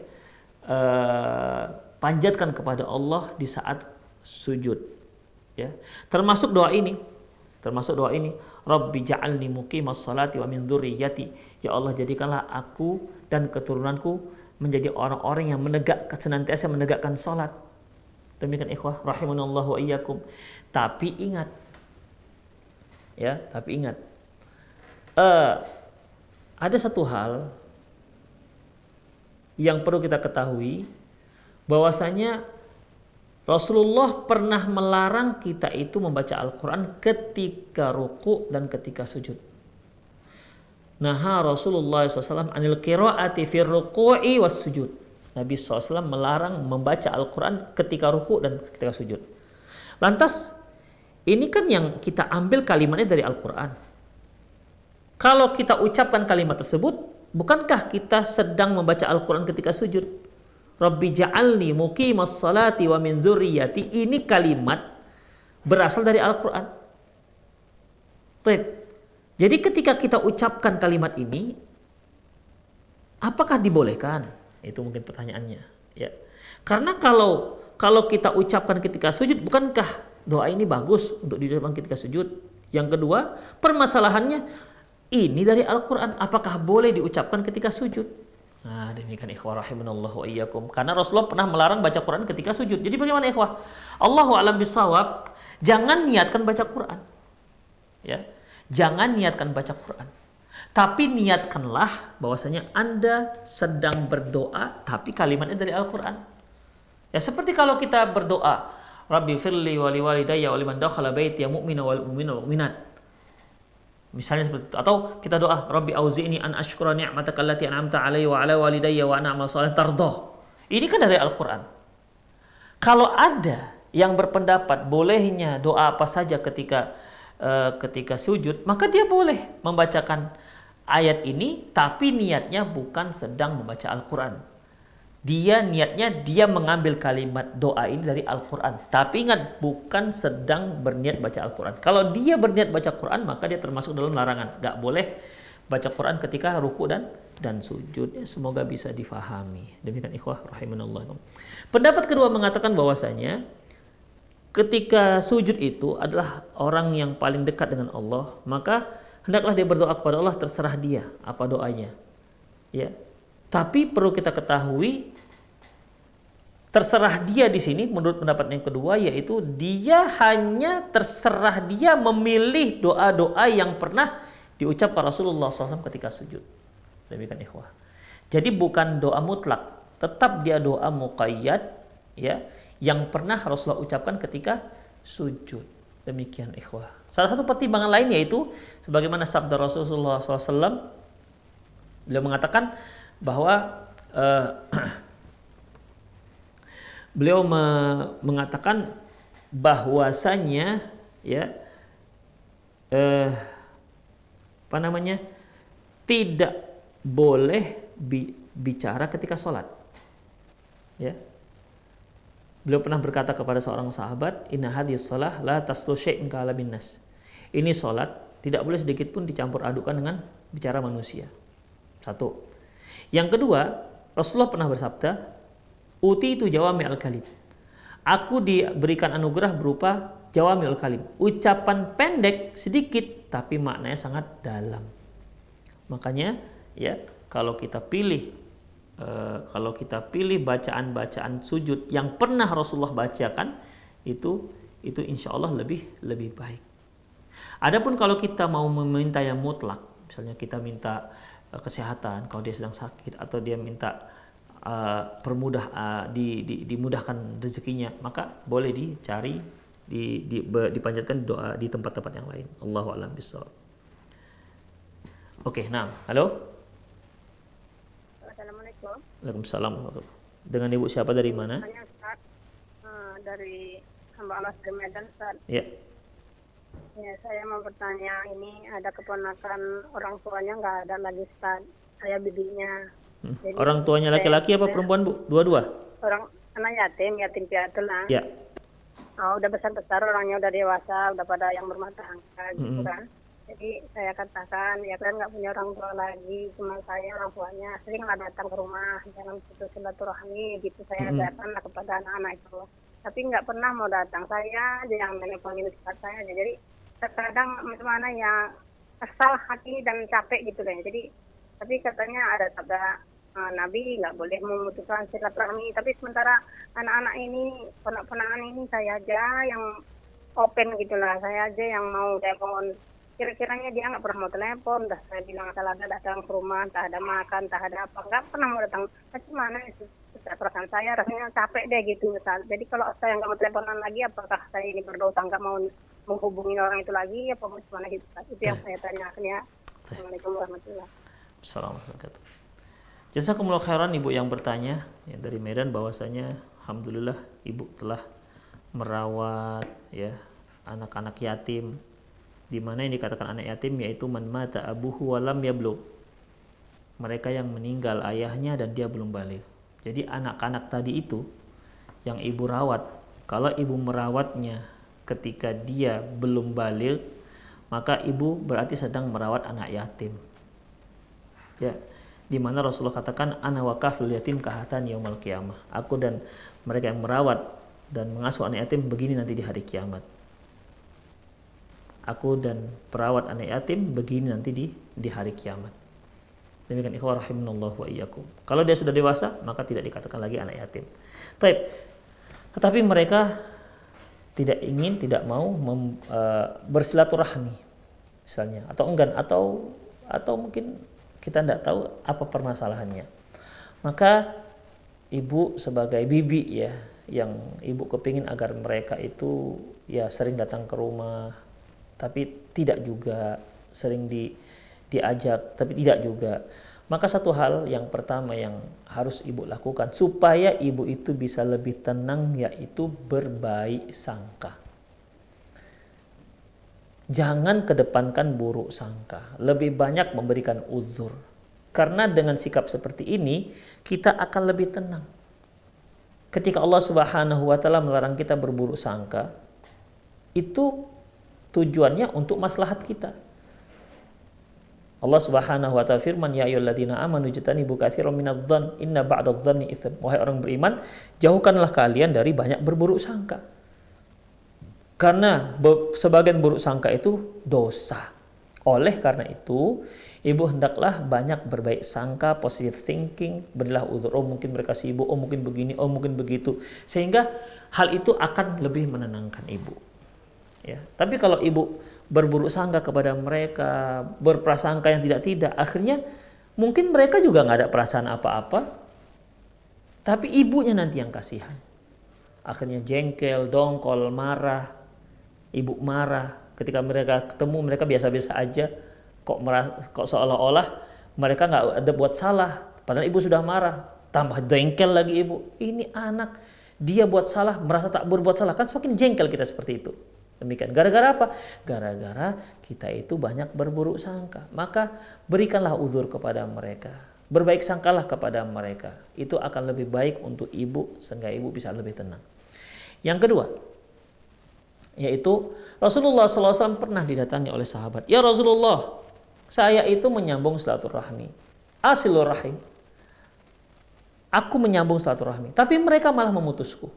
uh, panjatkan kepada Allah di saat sujud ya termasuk doa ini termasuk doa ini Rabbi ja'alni muqimas salati wa min dhurriyyati ya Allah jadikanlah aku dan keturunanku menjadi orang-orang yang menegak senantiasa menegakkan salat demikian ikhwah rahimanallahu wa iyyakum tapi ingat ya tapi ingat uh, ada satu hal yang perlu kita ketahui bahwasanya Rasulullah pernah melarang kita itu membaca Al-Quran ketika ruku dan ketika sujud. Nah, Rasulullah SAW anil kiraati fir ruku'i was sujud. Nabi SAW melarang membaca Al-Quran ketika ruku dan ketika sujud. Lantas, ini kan yang kita ambil kalimatnya dari Al-Quran. Kalau kita ucapkan kalimat tersebut, bukankah kita sedang membaca Al-Quran ketika sujud? Rabbi ja'alni muqimas salati wa min zurriyati. Ini kalimat berasal dari Al-Quran. Jadi ketika kita ucapkan kalimat ini, apakah dibolehkan? Itu mungkin pertanyaannya. Ya. Karena kalau kalau kita ucapkan ketika sujud, bukankah doa ini bagus untuk diucapkan ketika sujud? Yang kedua, permasalahannya ini dari Al-Quran, apakah boleh diucapkan ketika sujud? Nah, demikian ikhwah rahimanallahu iyyakum. Karena Rasulullah pernah melarang baca Quran ketika sujud. Jadi bagaimana ikhwah? Allahu alam bisawab, jangan niatkan baca Quran. Ya. Jangan niatkan baca Quran. Tapi niatkanlah bahwasanya Anda sedang berdoa tapi kalimatnya dari Al-Qur'an. Ya seperti kalau kita berdoa, Rabbi firli wali walidayya wa liman dakhala baiti ya mu'mina wal mu'minat Misalnya seperti itu. Atau kita doa, Rabbi auzi'ni an ashkura ni'mataka allati an'amta alaihi wa ala walidayya wa an'amal salih tardoh. Ini kan dari Al-Quran. Kalau ada yang berpendapat bolehnya doa apa saja ketika uh, ketika sujud, maka dia boleh membacakan ayat ini tapi niatnya bukan sedang membaca Al-Qur'an dia niatnya dia mengambil kalimat doa ini dari Al-Quran. Tapi ingat bukan sedang berniat baca Al-Quran. Kalau dia berniat baca Quran maka dia termasuk dalam larangan. Gak boleh baca Quran ketika ruku dan dan sujud. Ya, semoga bisa difahami. Demikian ikhwah rahimanallah. Pendapat kedua mengatakan bahwasanya ketika sujud itu adalah orang yang paling dekat dengan Allah, maka hendaklah dia berdoa kepada Allah terserah dia apa doanya. Ya. Tapi perlu kita ketahui terserah dia di sini menurut pendapat yang kedua yaitu dia hanya terserah dia memilih doa-doa yang pernah diucapkan Rasulullah SAW ketika sujud. Demikian ikhwah. Jadi bukan doa mutlak, tetap dia doa muqayyad ya yang pernah Rasulullah ucapkan ketika sujud. Demikian ikhwah. Salah satu pertimbangan lain yaitu sebagaimana sabda Rasulullah SAW beliau mengatakan bahwa uh, [CLEARS THROAT] beliau me mengatakan bahwasannya ya eh, apa namanya tidak boleh bi bicara ketika sholat ya beliau pernah berkata kepada seorang sahabat inna hadis sholat la taslu syai'in nas ini sholat tidak boleh sedikit pun dicampur adukan dengan bicara manusia satu yang kedua Rasulullah pernah bersabda Uti itu al kalim. Aku diberikan anugerah berupa al kalim. Ucapan pendek sedikit tapi maknanya sangat dalam. Makanya ya kalau kita pilih e, kalau kita pilih bacaan-bacaan sujud yang pernah Rasulullah bacakan itu itu insya Allah lebih lebih baik. Adapun kalau kita mau meminta yang mutlak, misalnya kita minta eh, kesehatan kalau dia sedang sakit atau dia minta uh, permudah uh, di, di, dimudahkan rezekinya maka boleh dicari di, di, dipanjatkan doa di tempat-tempat yang lain Allahu alam oke okay, nah halo Assalamualaikum Waalaikumsalam dengan ibu siapa dari mana eh, dari hamba Allah dari Medan Ustaz ya Ya, saya mau bertanya, ini ada keponakan orang tuanya nggak ada lagi, Ustaz. Saya bibinya. Hmm. Jadi, orang tuanya laki-laki apa perempuan bu? Dua-dua? Orang anak yatim, yatim piatu lah. Ya. Oh, udah besar-besar orangnya udah dewasa, udah pada yang bermata angka gitu mm-hmm. kan. Jadi saya katakan ya kan nggak punya orang tua lagi, cuma saya orang tuanya sering nggak datang ke rumah, jangan putus silaturahmi gitu saya mm-hmm. datanglah kepada anak-anak itu. Tapi nggak pernah mau datang saya, aja yang menelponin sifat saya. Jadi terkadang mana yang kesal hati dan capek gitu kan. Jadi tapi katanya ada tabrak uh, Nabi nggak boleh memutuskan silaturahmi. Tapi sementara anak-anak ini, ponak-ponakan ini saya aja yang open gitulah, saya aja yang mau telepon. Kira-kiranya dia nggak pernah mau telepon, dah saya bilang salah ada datang ke rumah, tak ada makan, tak ada apa, nggak pernah mau datang. Tapi nah, mana ya itu? perasaan saya rasanya capek deh gitu misal. Jadi kalau saya nggak mau teleponan lagi, apakah saya ini berdosa nggak mau menghubungi orang itu lagi? Apa gimana gitu? Itu yang iya. saya tanya akhirnya. Assalamualaikum warahmatullahi wabarakatuh. Jazakumullah khairan ibu yang bertanya yang dari Medan bahwasanya alhamdulillah ibu telah merawat ya anak-anak yatim di mana yang dikatakan anak yatim yaitu man mata abuhu walam yablug. Mereka yang meninggal ayahnya dan dia belum balik. Jadi anak-anak tadi itu yang ibu rawat, kalau ibu merawatnya ketika dia belum balik, maka ibu berarti sedang merawat anak yatim. Ya, di mana Rasulullah katakan ana wakafil yatim kahatan yaumal qiyamah. Aku dan mereka yang merawat dan mengasuh anak yatim begini nanti di hari kiamat. Aku dan perawat anak yatim begini nanti di di hari kiamat. Demikian ikhwah rahimunallah wa iyyakum. Kalau dia sudah dewasa, maka tidak dikatakan lagi anak yatim. Taib. Tetapi mereka tidak ingin, tidak mau mem, uh, bersilaturahmi misalnya atau enggan atau atau mungkin kita tidak tahu apa permasalahannya. Maka ibu sebagai bibi ya, yang ibu kepingin agar mereka itu ya sering datang ke rumah, tapi tidak juga sering di, diajak, tapi tidak juga. Maka satu hal yang pertama yang harus ibu lakukan supaya ibu itu bisa lebih tenang yaitu berbaik sangka. Jangan kedepankan buruk sangka, lebih banyak memberikan uzur. Karena dengan sikap seperti ini, kita akan lebih tenang. Ketika Allah Subhanahu wa taala melarang kita berburuk sangka, itu tujuannya untuk maslahat kita. Allah Subhanahu wa taala firman ya ayyuhalladzina amanu jatanibu katsiran minadh-dhann inna ba'dadh-dhanni itsm. Wahai orang beriman, jauhkanlah kalian dari banyak berburuk sangka. Karena sebagian buruk sangka itu dosa. Oleh karena itu, ibu hendaklah banyak berbaik sangka, positive thinking, berilah uzur, oh mungkin mereka ibu, oh mungkin begini, oh mungkin begitu. Sehingga hal itu akan lebih menenangkan ibu. Ya. Tapi kalau ibu berburuk sangka kepada mereka, berprasangka yang tidak-tidak, akhirnya mungkin mereka juga nggak ada perasaan apa-apa, tapi ibunya nanti yang kasihan. Akhirnya jengkel, dongkol, marah, ibu marah ketika mereka ketemu mereka biasa-biasa aja kok merasa, kok seolah-olah mereka nggak ada buat salah padahal ibu sudah marah tambah jengkel lagi ibu ini anak dia buat salah merasa tak berbuat salah kan semakin jengkel kita seperti itu demikian gara-gara apa gara-gara kita itu banyak berburuk sangka maka berikanlah uzur kepada mereka berbaik sangkalah kepada mereka itu akan lebih baik untuk ibu sehingga ibu bisa lebih tenang yang kedua yaitu Rasulullah SAW pernah didatangi oleh sahabat. Ya Rasulullah, saya itu menyambung silaturahmi. Asilurrahim. Aku menyambung silaturahmi, tapi mereka malah memutusku.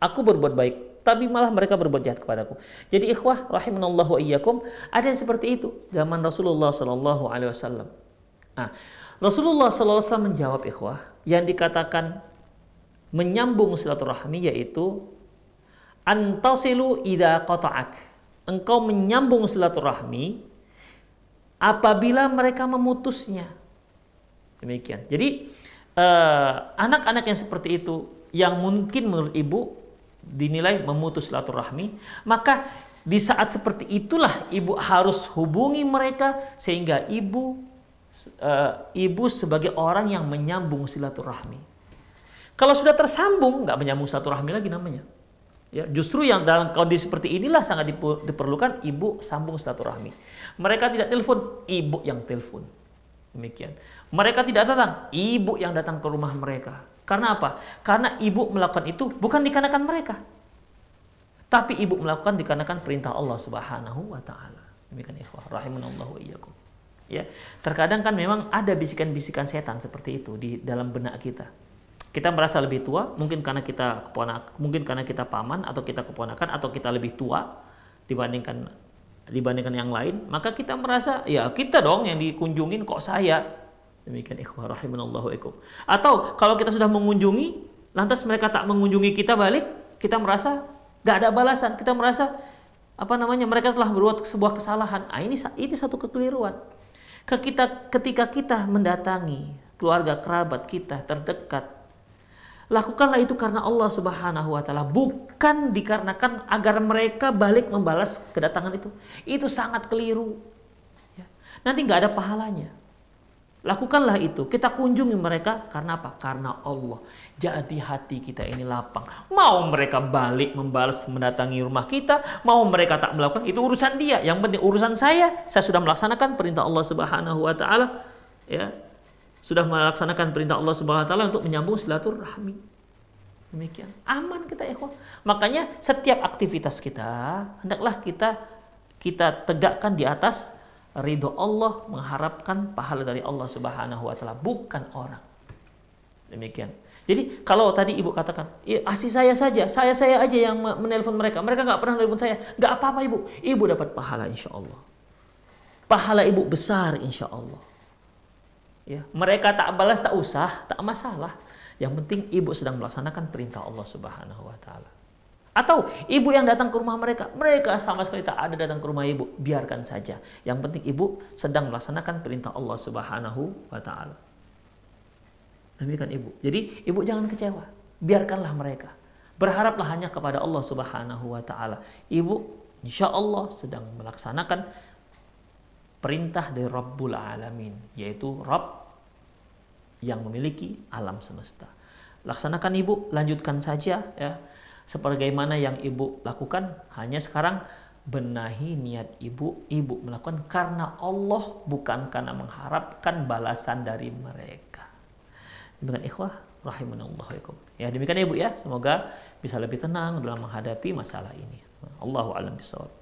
Aku berbuat baik, tapi malah mereka berbuat jahat kepadaku. Jadi ikhwah rahimanallahu wa iyyakum, ada yang seperti itu zaman Rasulullah sallallahu alaihi wasallam. Nah, Rasulullah sallallahu alaihi wasallam menjawab ikhwah yang dikatakan menyambung silaturahmi yaitu antasilu ida kotaak. Engkau menyambung silaturahmi apabila mereka memutusnya. Demikian. Jadi eh, anak-anak eh, yang seperti itu yang mungkin menurut ibu dinilai memutus silaturahmi, maka di saat seperti itulah ibu harus hubungi mereka sehingga ibu eh, ibu sebagai orang yang menyambung silaturahmi. Kalau sudah tersambung nggak menyambung silaturahmi lagi namanya. Ya, justru yang dalam kondisi seperti inilah sangat diperlukan ibu sambung satu rahmi. Mereka tidak telepon, ibu yang telepon. Demikian. Mereka tidak datang, ibu yang datang ke rumah mereka. Karena apa? Karena ibu melakukan itu bukan dikarenakan mereka. Tapi ibu melakukan dikarenakan perintah Allah Subhanahu wa taala. Demikian ikhwah rahimanallahu iyyakum. Ya. Terkadang kan memang ada bisikan-bisikan setan seperti itu di dalam benak kita kita merasa lebih tua, mungkin karena kita keponak, mungkin karena kita paman atau kita keponakan atau kita lebih tua dibandingkan dibandingkan yang lain, maka kita merasa ya kita dong yang dikunjungin kok saya. Demikian ikhwah rahimanallahu Atau kalau kita sudah mengunjungi, lantas mereka tak mengunjungi kita balik, kita merasa gak ada balasan, kita merasa apa namanya mereka telah berbuat sebuah kesalahan. Ah, ini ini satu kekeliruan. ketika kita mendatangi keluarga kerabat kita terdekat Lakukanlah itu karena Allah Subhanahu wa taala, bukan dikarenakan agar mereka balik membalas kedatangan itu. Itu sangat keliru. Ya. Nanti nggak ada pahalanya. Lakukanlah itu. Kita kunjungi mereka karena apa? Karena Allah. Jadi hati kita ini lapang. Mau mereka balik membalas mendatangi rumah kita, mau mereka tak melakukan itu urusan dia. Yang penting urusan saya, saya sudah melaksanakan perintah Allah Subhanahu wa taala. Ya, sudah melaksanakan perintah Allah Subhanahu wa taala untuk menyambung silaturahmi. Demikian. Aman kita ikhwan Makanya setiap aktivitas kita hendaklah kita kita tegakkan di atas ridho Allah mengharapkan pahala dari Allah Subhanahu wa taala bukan orang. Demikian. Jadi kalau tadi ibu katakan, ya, asih saya saja, saya saya aja yang menelpon mereka, mereka nggak pernah telepon saya, nggak apa-apa ibu, ibu dapat pahala insya Allah. Pahala ibu besar insya Allah Ya, mereka tak balas tak usah, tak masalah. Yang penting ibu sedang melaksanakan perintah Allah Subhanahu wa taala. Atau ibu yang datang ke rumah mereka, mereka sama sekali tak ada datang ke rumah ibu, biarkan saja. Yang penting ibu sedang melaksanakan perintah Allah Subhanahu wa taala. Demikian ibu. Jadi ibu jangan kecewa, biarkanlah mereka. Berharaplah hanya kepada Allah Subhanahu wa taala. Ibu insya Allah sedang melaksanakan perintah dari Rabbul Alamin, yaitu Rabb yang memiliki alam semesta. Laksanakan Ibu, lanjutkan saja ya. Sebagaimana yang Ibu lakukan, hanya sekarang benahi niat Ibu, Ibu melakukan karena Allah bukan karena mengharapkan balasan dari mereka. Demikian ikhwah rahimanallahu yakum. Ya demikian Ibu ya, semoga bisa lebih tenang dalam menghadapi masalah ini. Allahu a'lam bishawab.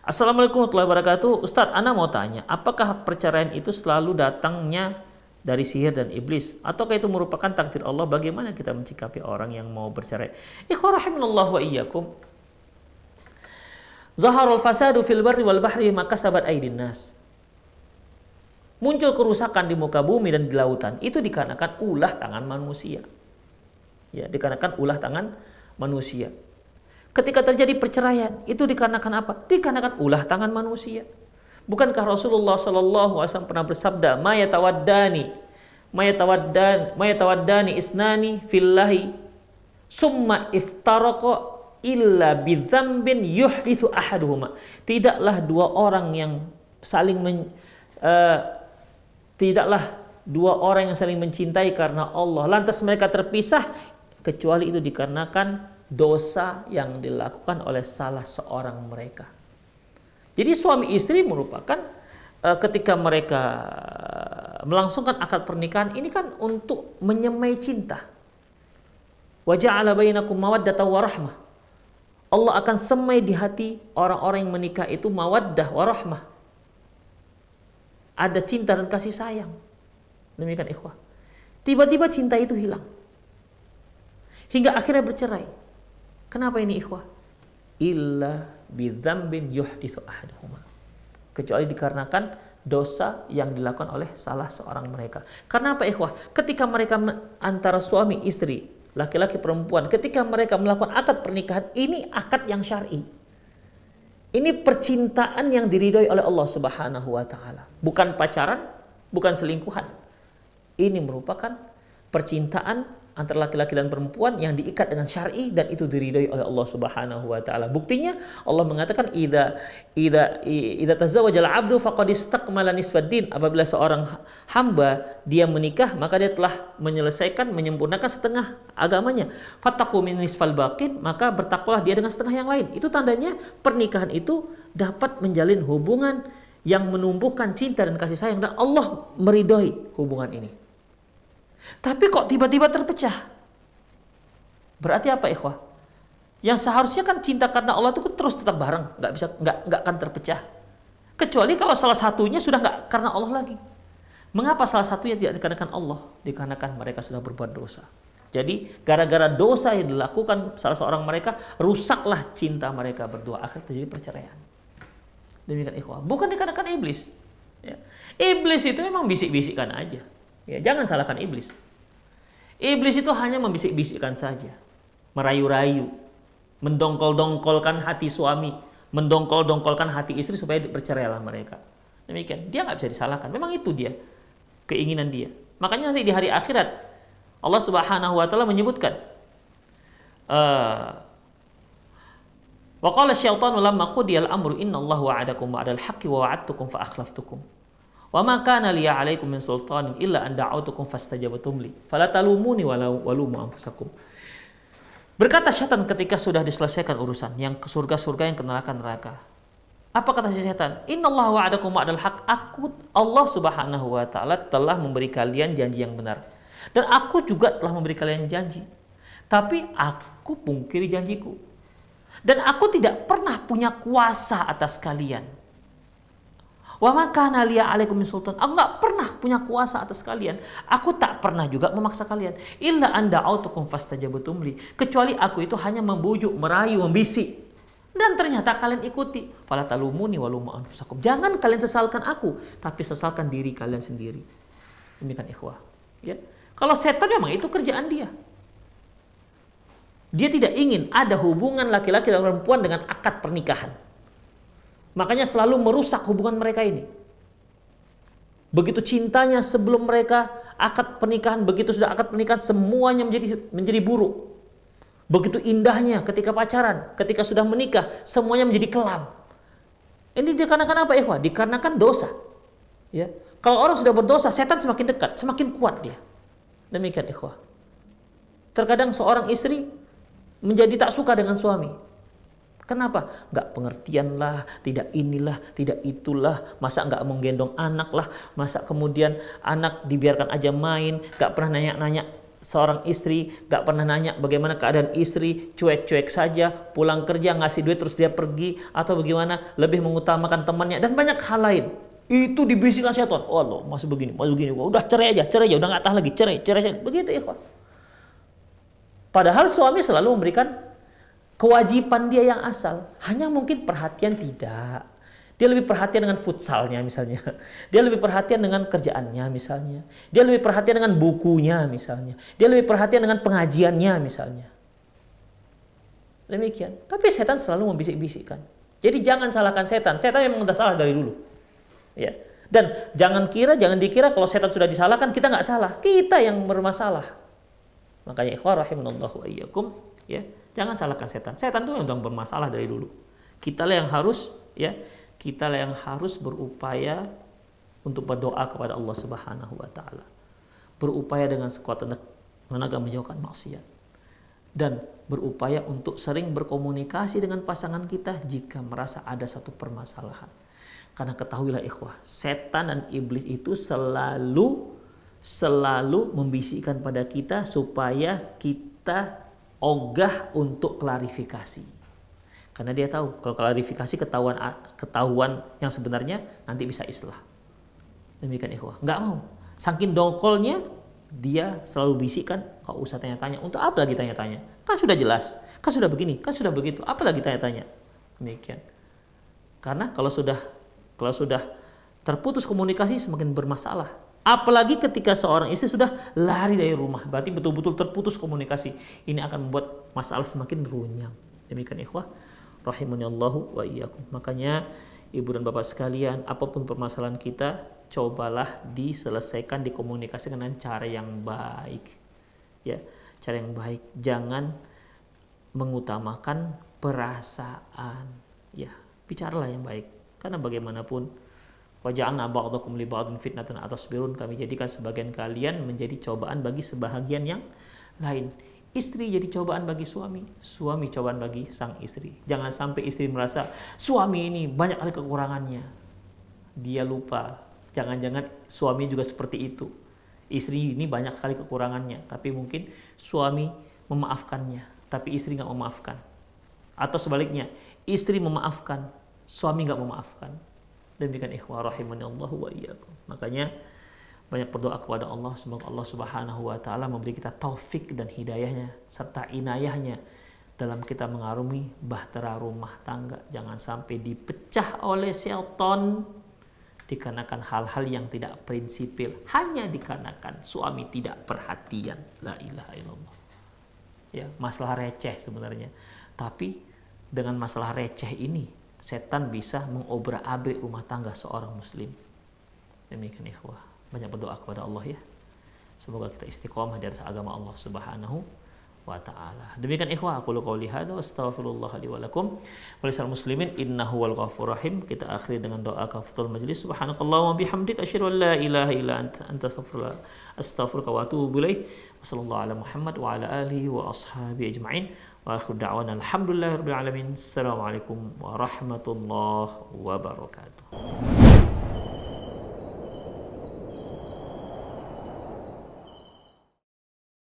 Assalamualaikum warahmatullahi wabarakatuh. Ustadz, Anda mau tanya, apakah perceraian itu selalu datangnya dari sihir dan iblis? Ataukah itu merupakan takdir Allah? Bagaimana kita mencikapi orang yang mau bercerai? Ikhwarahimallah wa iyyakum. Zaharul fasadu fil barri wal bahri maka sabat aidin nas. Muncul kerusakan di muka bumi dan di lautan itu dikarenakan ulah tangan manusia. Ya, dikarenakan ulah tangan manusia. Ketika terjadi perceraian, itu dikarenakan apa? Dikarenakan ulah tangan manusia. Bukankah Rasulullah Shallallahu Alaihi Wasallam pernah bersabda, mayatawadani, mayatawadani, mayatawadani, isnani fillahi, summa iftaroko illa bidzambin yuhlisu ahaduhuma." Tidaklah dua orang yang saling men, uh, tidaklah dua orang yang saling mencintai karena Allah lantas mereka terpisah kecuali itu dikarenakan dosa yang dilakukan oleh salah seorang mereka. Jadi suami istri merupakan eh, ketika mereka eh, melangsungkan akad pernikahan ini kan untuk menyemai cinta. Waja'ala bainakum mawaddata warahmah. Allah akan semai di hati orang-orang yang menikah itu mawaddah warahmah. Ada cinta dan kasih sayang. Demikian ikhwah. Tiba-tiba cinta itu hilang. Hingga akhirnya bercerai. Kenapa ini ikhwah? Illa bidzambin yuhditsu ahaduhuma. Kecuali dikarenakan dosa yang dilakukan oleh salah seorang mereka. Kenapa ikhwah? Ketika mereka antara suami istri, laki-laki perempuan, ketika mereka melakukan akad pernikahan, ini akad yang syar'i. Ini percintaan yang diridhoi oleh Allah Subhanahu wa taala. Bukan pacaran, bukan selingkuhan. Ini merupakan percintaan antara laki-laki dan perempuan yang diikat dengan syar'i dan itu diridhoi oleh Allah Subhanahu wa taala. Buktinya Allah mengatakan idza idza idza tazawwajal abdu faqad istaqmala nisfaddin. Apabila seorang hamba dia menikah maka dia telah menyelesaikan menyempurnakan setengah agamanya. Fattaqu min nisfal baqin, maka bertakwalah dia dengan setengah yang lain. Itu tandanya pernikahan itu dapat menjalin hubungan yang menumbuhkan cinta dan kasih sayang dan Allah meridhoi hubungan ini. Tapi kok tiba-tiba terpecah? Berarti apa ikhwah? Yang seharusnya kan cinta karena Allah itu terus tetap bareng, nggak bisa nggak nggak akan terpecah. Kecuali kalau salah satunya sudah nggak karena Allah lagi. Mengapa salah satunya tidak dikarenakan Allah? Dikarenakan mereka sudah berbuat dosa. Jadi gara-gara dosa yang dilakukan salah seorang mereka, rusaklah cinta mereka berdua. Akhirnya terjadi perceraian. Demikian ikhwah. Bukan dikarenakan iblis. Ya. Iblis itu memang bisik-bisikan aja. Ya, jangan salahkan iblis. Iblis itu hanya membisik-bisikkan saja, merayu-rayu, mendongkol-dongkolkan hati suami, mendongkol-dongkolkan hati istri supaya bercerai lah mereka. Demikian, dia nggak bisa disalahkan. Memang itu dia keinginan dia. Makanya nanti di hari akhirat Allah Subhanahu wa taala menyebutkan Wa qala syaitanu lamma amru inna wa'adakum wa'adal haqqi wa wa'adtukum fa Wa ma kana liya alaikum min sultanin illa an da'autukum fastajabtum li. Fala talumuni walumu anfusakum. Berkata setan ketika sudah diselesaikan urusan yang ke surga-surga yang ke neraka-neraka. Apa kata si setan? Inna Allah wa'adakum wa'adal haq. Aku Allah subhanahu wa ta'ala telah memberi kalian janji yang benar. Dan aku juga telah memberi kalian janji. Tapi aku pungkiri janjiku. Dan aku tidak pernah punya kuasa atas kalian Wa makana liya alaikum sultan. Aku nggak pernah punya kuasa atas kalian. Aku tak pernah juga memaksa kalian. Illa anda autukum fastajabutum li. Kecuali aku itu hanya membujuk, merayu, membisik. Dan ternyata kalian ikuti. Fala talumuni walumu anfusakum. Jangan kalian sesalkan aku, tapi sesalkan diri kalian sendiri. Demikian ikhwah. Ya. Kalau setan memang itu kerjaan dia. Dia tidak ingin ada hubungan laki-laki dan perempuan dengan akad pernikahan. Makanya selalu merusak hubungan mereka ini. Begitu cintanya sebelum mereka akad pernikahan, begitu sudah akad pernikahan semuanya menjadi menjadi buruk. Begitu indahnya ketika pacaran, ketika sudah menikah, semuanya menjadi kelam. Ini dikarenakan apa, Ikhwah? Dikarenakan dosa. Ya. Kalau orang sudah berdosa, setan semakin dekat, semakin kuat dia. Demikian, Ikhwah. Terkadang seorang istri menjadi tak suka dengan suami Kenapa? Gak pengertian lah, tidak inilah, tidak itulah, masa gak menggendong anak lah, masa kemudian anak dibiarkan aja main, gak pernah nanya-nanya seorang istri, gak pernah nanya bagaimana keadaan istri, cuek-cuek saja, pulang kerja ngasih duit terus dia pergi, atau bagaimana lebih mengutamakan temannya, dan banyak hal lain. Itu dibisikkan setan. Oh Allah, masih begini, masih begini. Udah cerai aja, cerai aja, udah gak tahan lagi, cerai, cerai, cerai. Begitu ikhwan. Padahal suami selalu memberikan kewajiban dia yang asal hanya mungkin perhatian tidak dia lebih perhatian dengan futsalnya misalnya [LAUGHS] dia lebih perhatian dengan kerjaannya misalnya dia lebih perhatian dengan bukunya misalnya dia lebih perhatian dengan pengajiannya misalnya demikian tapi setan selalu membisik-bisikkan jadi jangan salahkan setan setan memang sudah salah dari dulu ya dan jangan kira jangan dikira kalau setan sudah disalahkan kita nggak salah kita yang bermasalah makanya ikhwah rahimanallahu wa iyyakum ya Jangan salahkan setan. Setan itu memang bermasalah dari dulu. Kita yang harus ya, kita yang harus berupaya untuk berdoa kepada Allah Subhanahu wa taala. Berupaya dengan sekuat tenaga menjauhkan maksiat dan berupaya untuk sering berkomunikasi dengan pasangan kita jika merasa ada satu permasalahan. Karena ketahuilah ikhwah, setan dan iblis itu selalu selalu membisikkan pada kita supaya kita ogah untuk klarifikasi. Karena dia tahu kalau klarifikasi ketahuan ketahuan yang sebenarnya nanti bisa islah. Demikian ikhwah. Nggak mau. Saking dongkolnya dia selalu bisikkan, kok usah tanya-tanya. Untuk apa lagi tanya-tanya? Kan sudah jelas. Kan sudah begini, kan sudah begitu. Apa lagi tanya-tanya? Demikian. Karena kalau sudah kalau sudah terputus komunikasi semakin bermasalah Apalagi ketika seorang istri sudah lari dari rumah, berarti betul-betul terputus komunikasi. Ini akan membuat masalah semakin runyam. Demikian ikhwah, rahimani Allah wa iyyakum. Makanya ibu dan bapak sekalian, apapun permasalahan kita, cobalah diselesaikan dikomunikasikan dengan cara yang baik. Ya, cara yang baik. Jangan mengutamakan perasaan. Ya, bicaralah yang baik. Karena bagaimanapun Waja'alna ba'dakum li ba'din fitnatan birun kami jadikan sebagian kalian menjadi cobaan bagi sebahagian yang lain. Istri jadi cobaan bagi suami, suami cobaan bagi sang istri. Jangan sampai istri merasa suami ini banyak kali kekurangannya. Dia lupa. Jangan-jangan suami juga seperti itu. Istri ini banyak sekali kekurangannya, tapi mungkin suami memaafkannya, tapi istri nggak memaafkan. Atau sebaliknya, istri memaafkan, suami nggak memaafkan Demikian ikhwah rahimani Allah wa iyyakum. Makanya banyak berdoa kepada Allah semoga Allah Subhanahu wa taala memberi kita taufik dan hidayahnya serta inayahnya dalam kita mengarungi bahtera rumah tangga jangan sampai dipecah oleh syaitan dikarenakan hal-hal yang tidak prinsipil hanya dikarenakan suami tidak perhatian la ilaha illallah ya masalah receh sebenarnya tapi dengan masalah receh ini setan bisa mengobrak-abrik rumah tangga seorang muslim. Demikian ikhwah. Banyak berdoa kepada Allah ya. Semoga kita istiqomah di atas agama Allah Subhanahu wa ta'ala. Demikian ikhwah aku lukau lihat wa astaghfirullah li walakum walisal muslimin innahu wal ghafur rahim kita akhiri dengan doa kafatul majlis subhanakallah wa bihamdik asyiru wa la ilaha ila anta anta astaghfirullah wa atubu bulaih wa sallallahu ala muhammad wa ala alihi wa ashabi ajma'in wa akhir da'wan alhamdulillah rabbil alamin assalamualaikum warahmatullahi wabarakatuh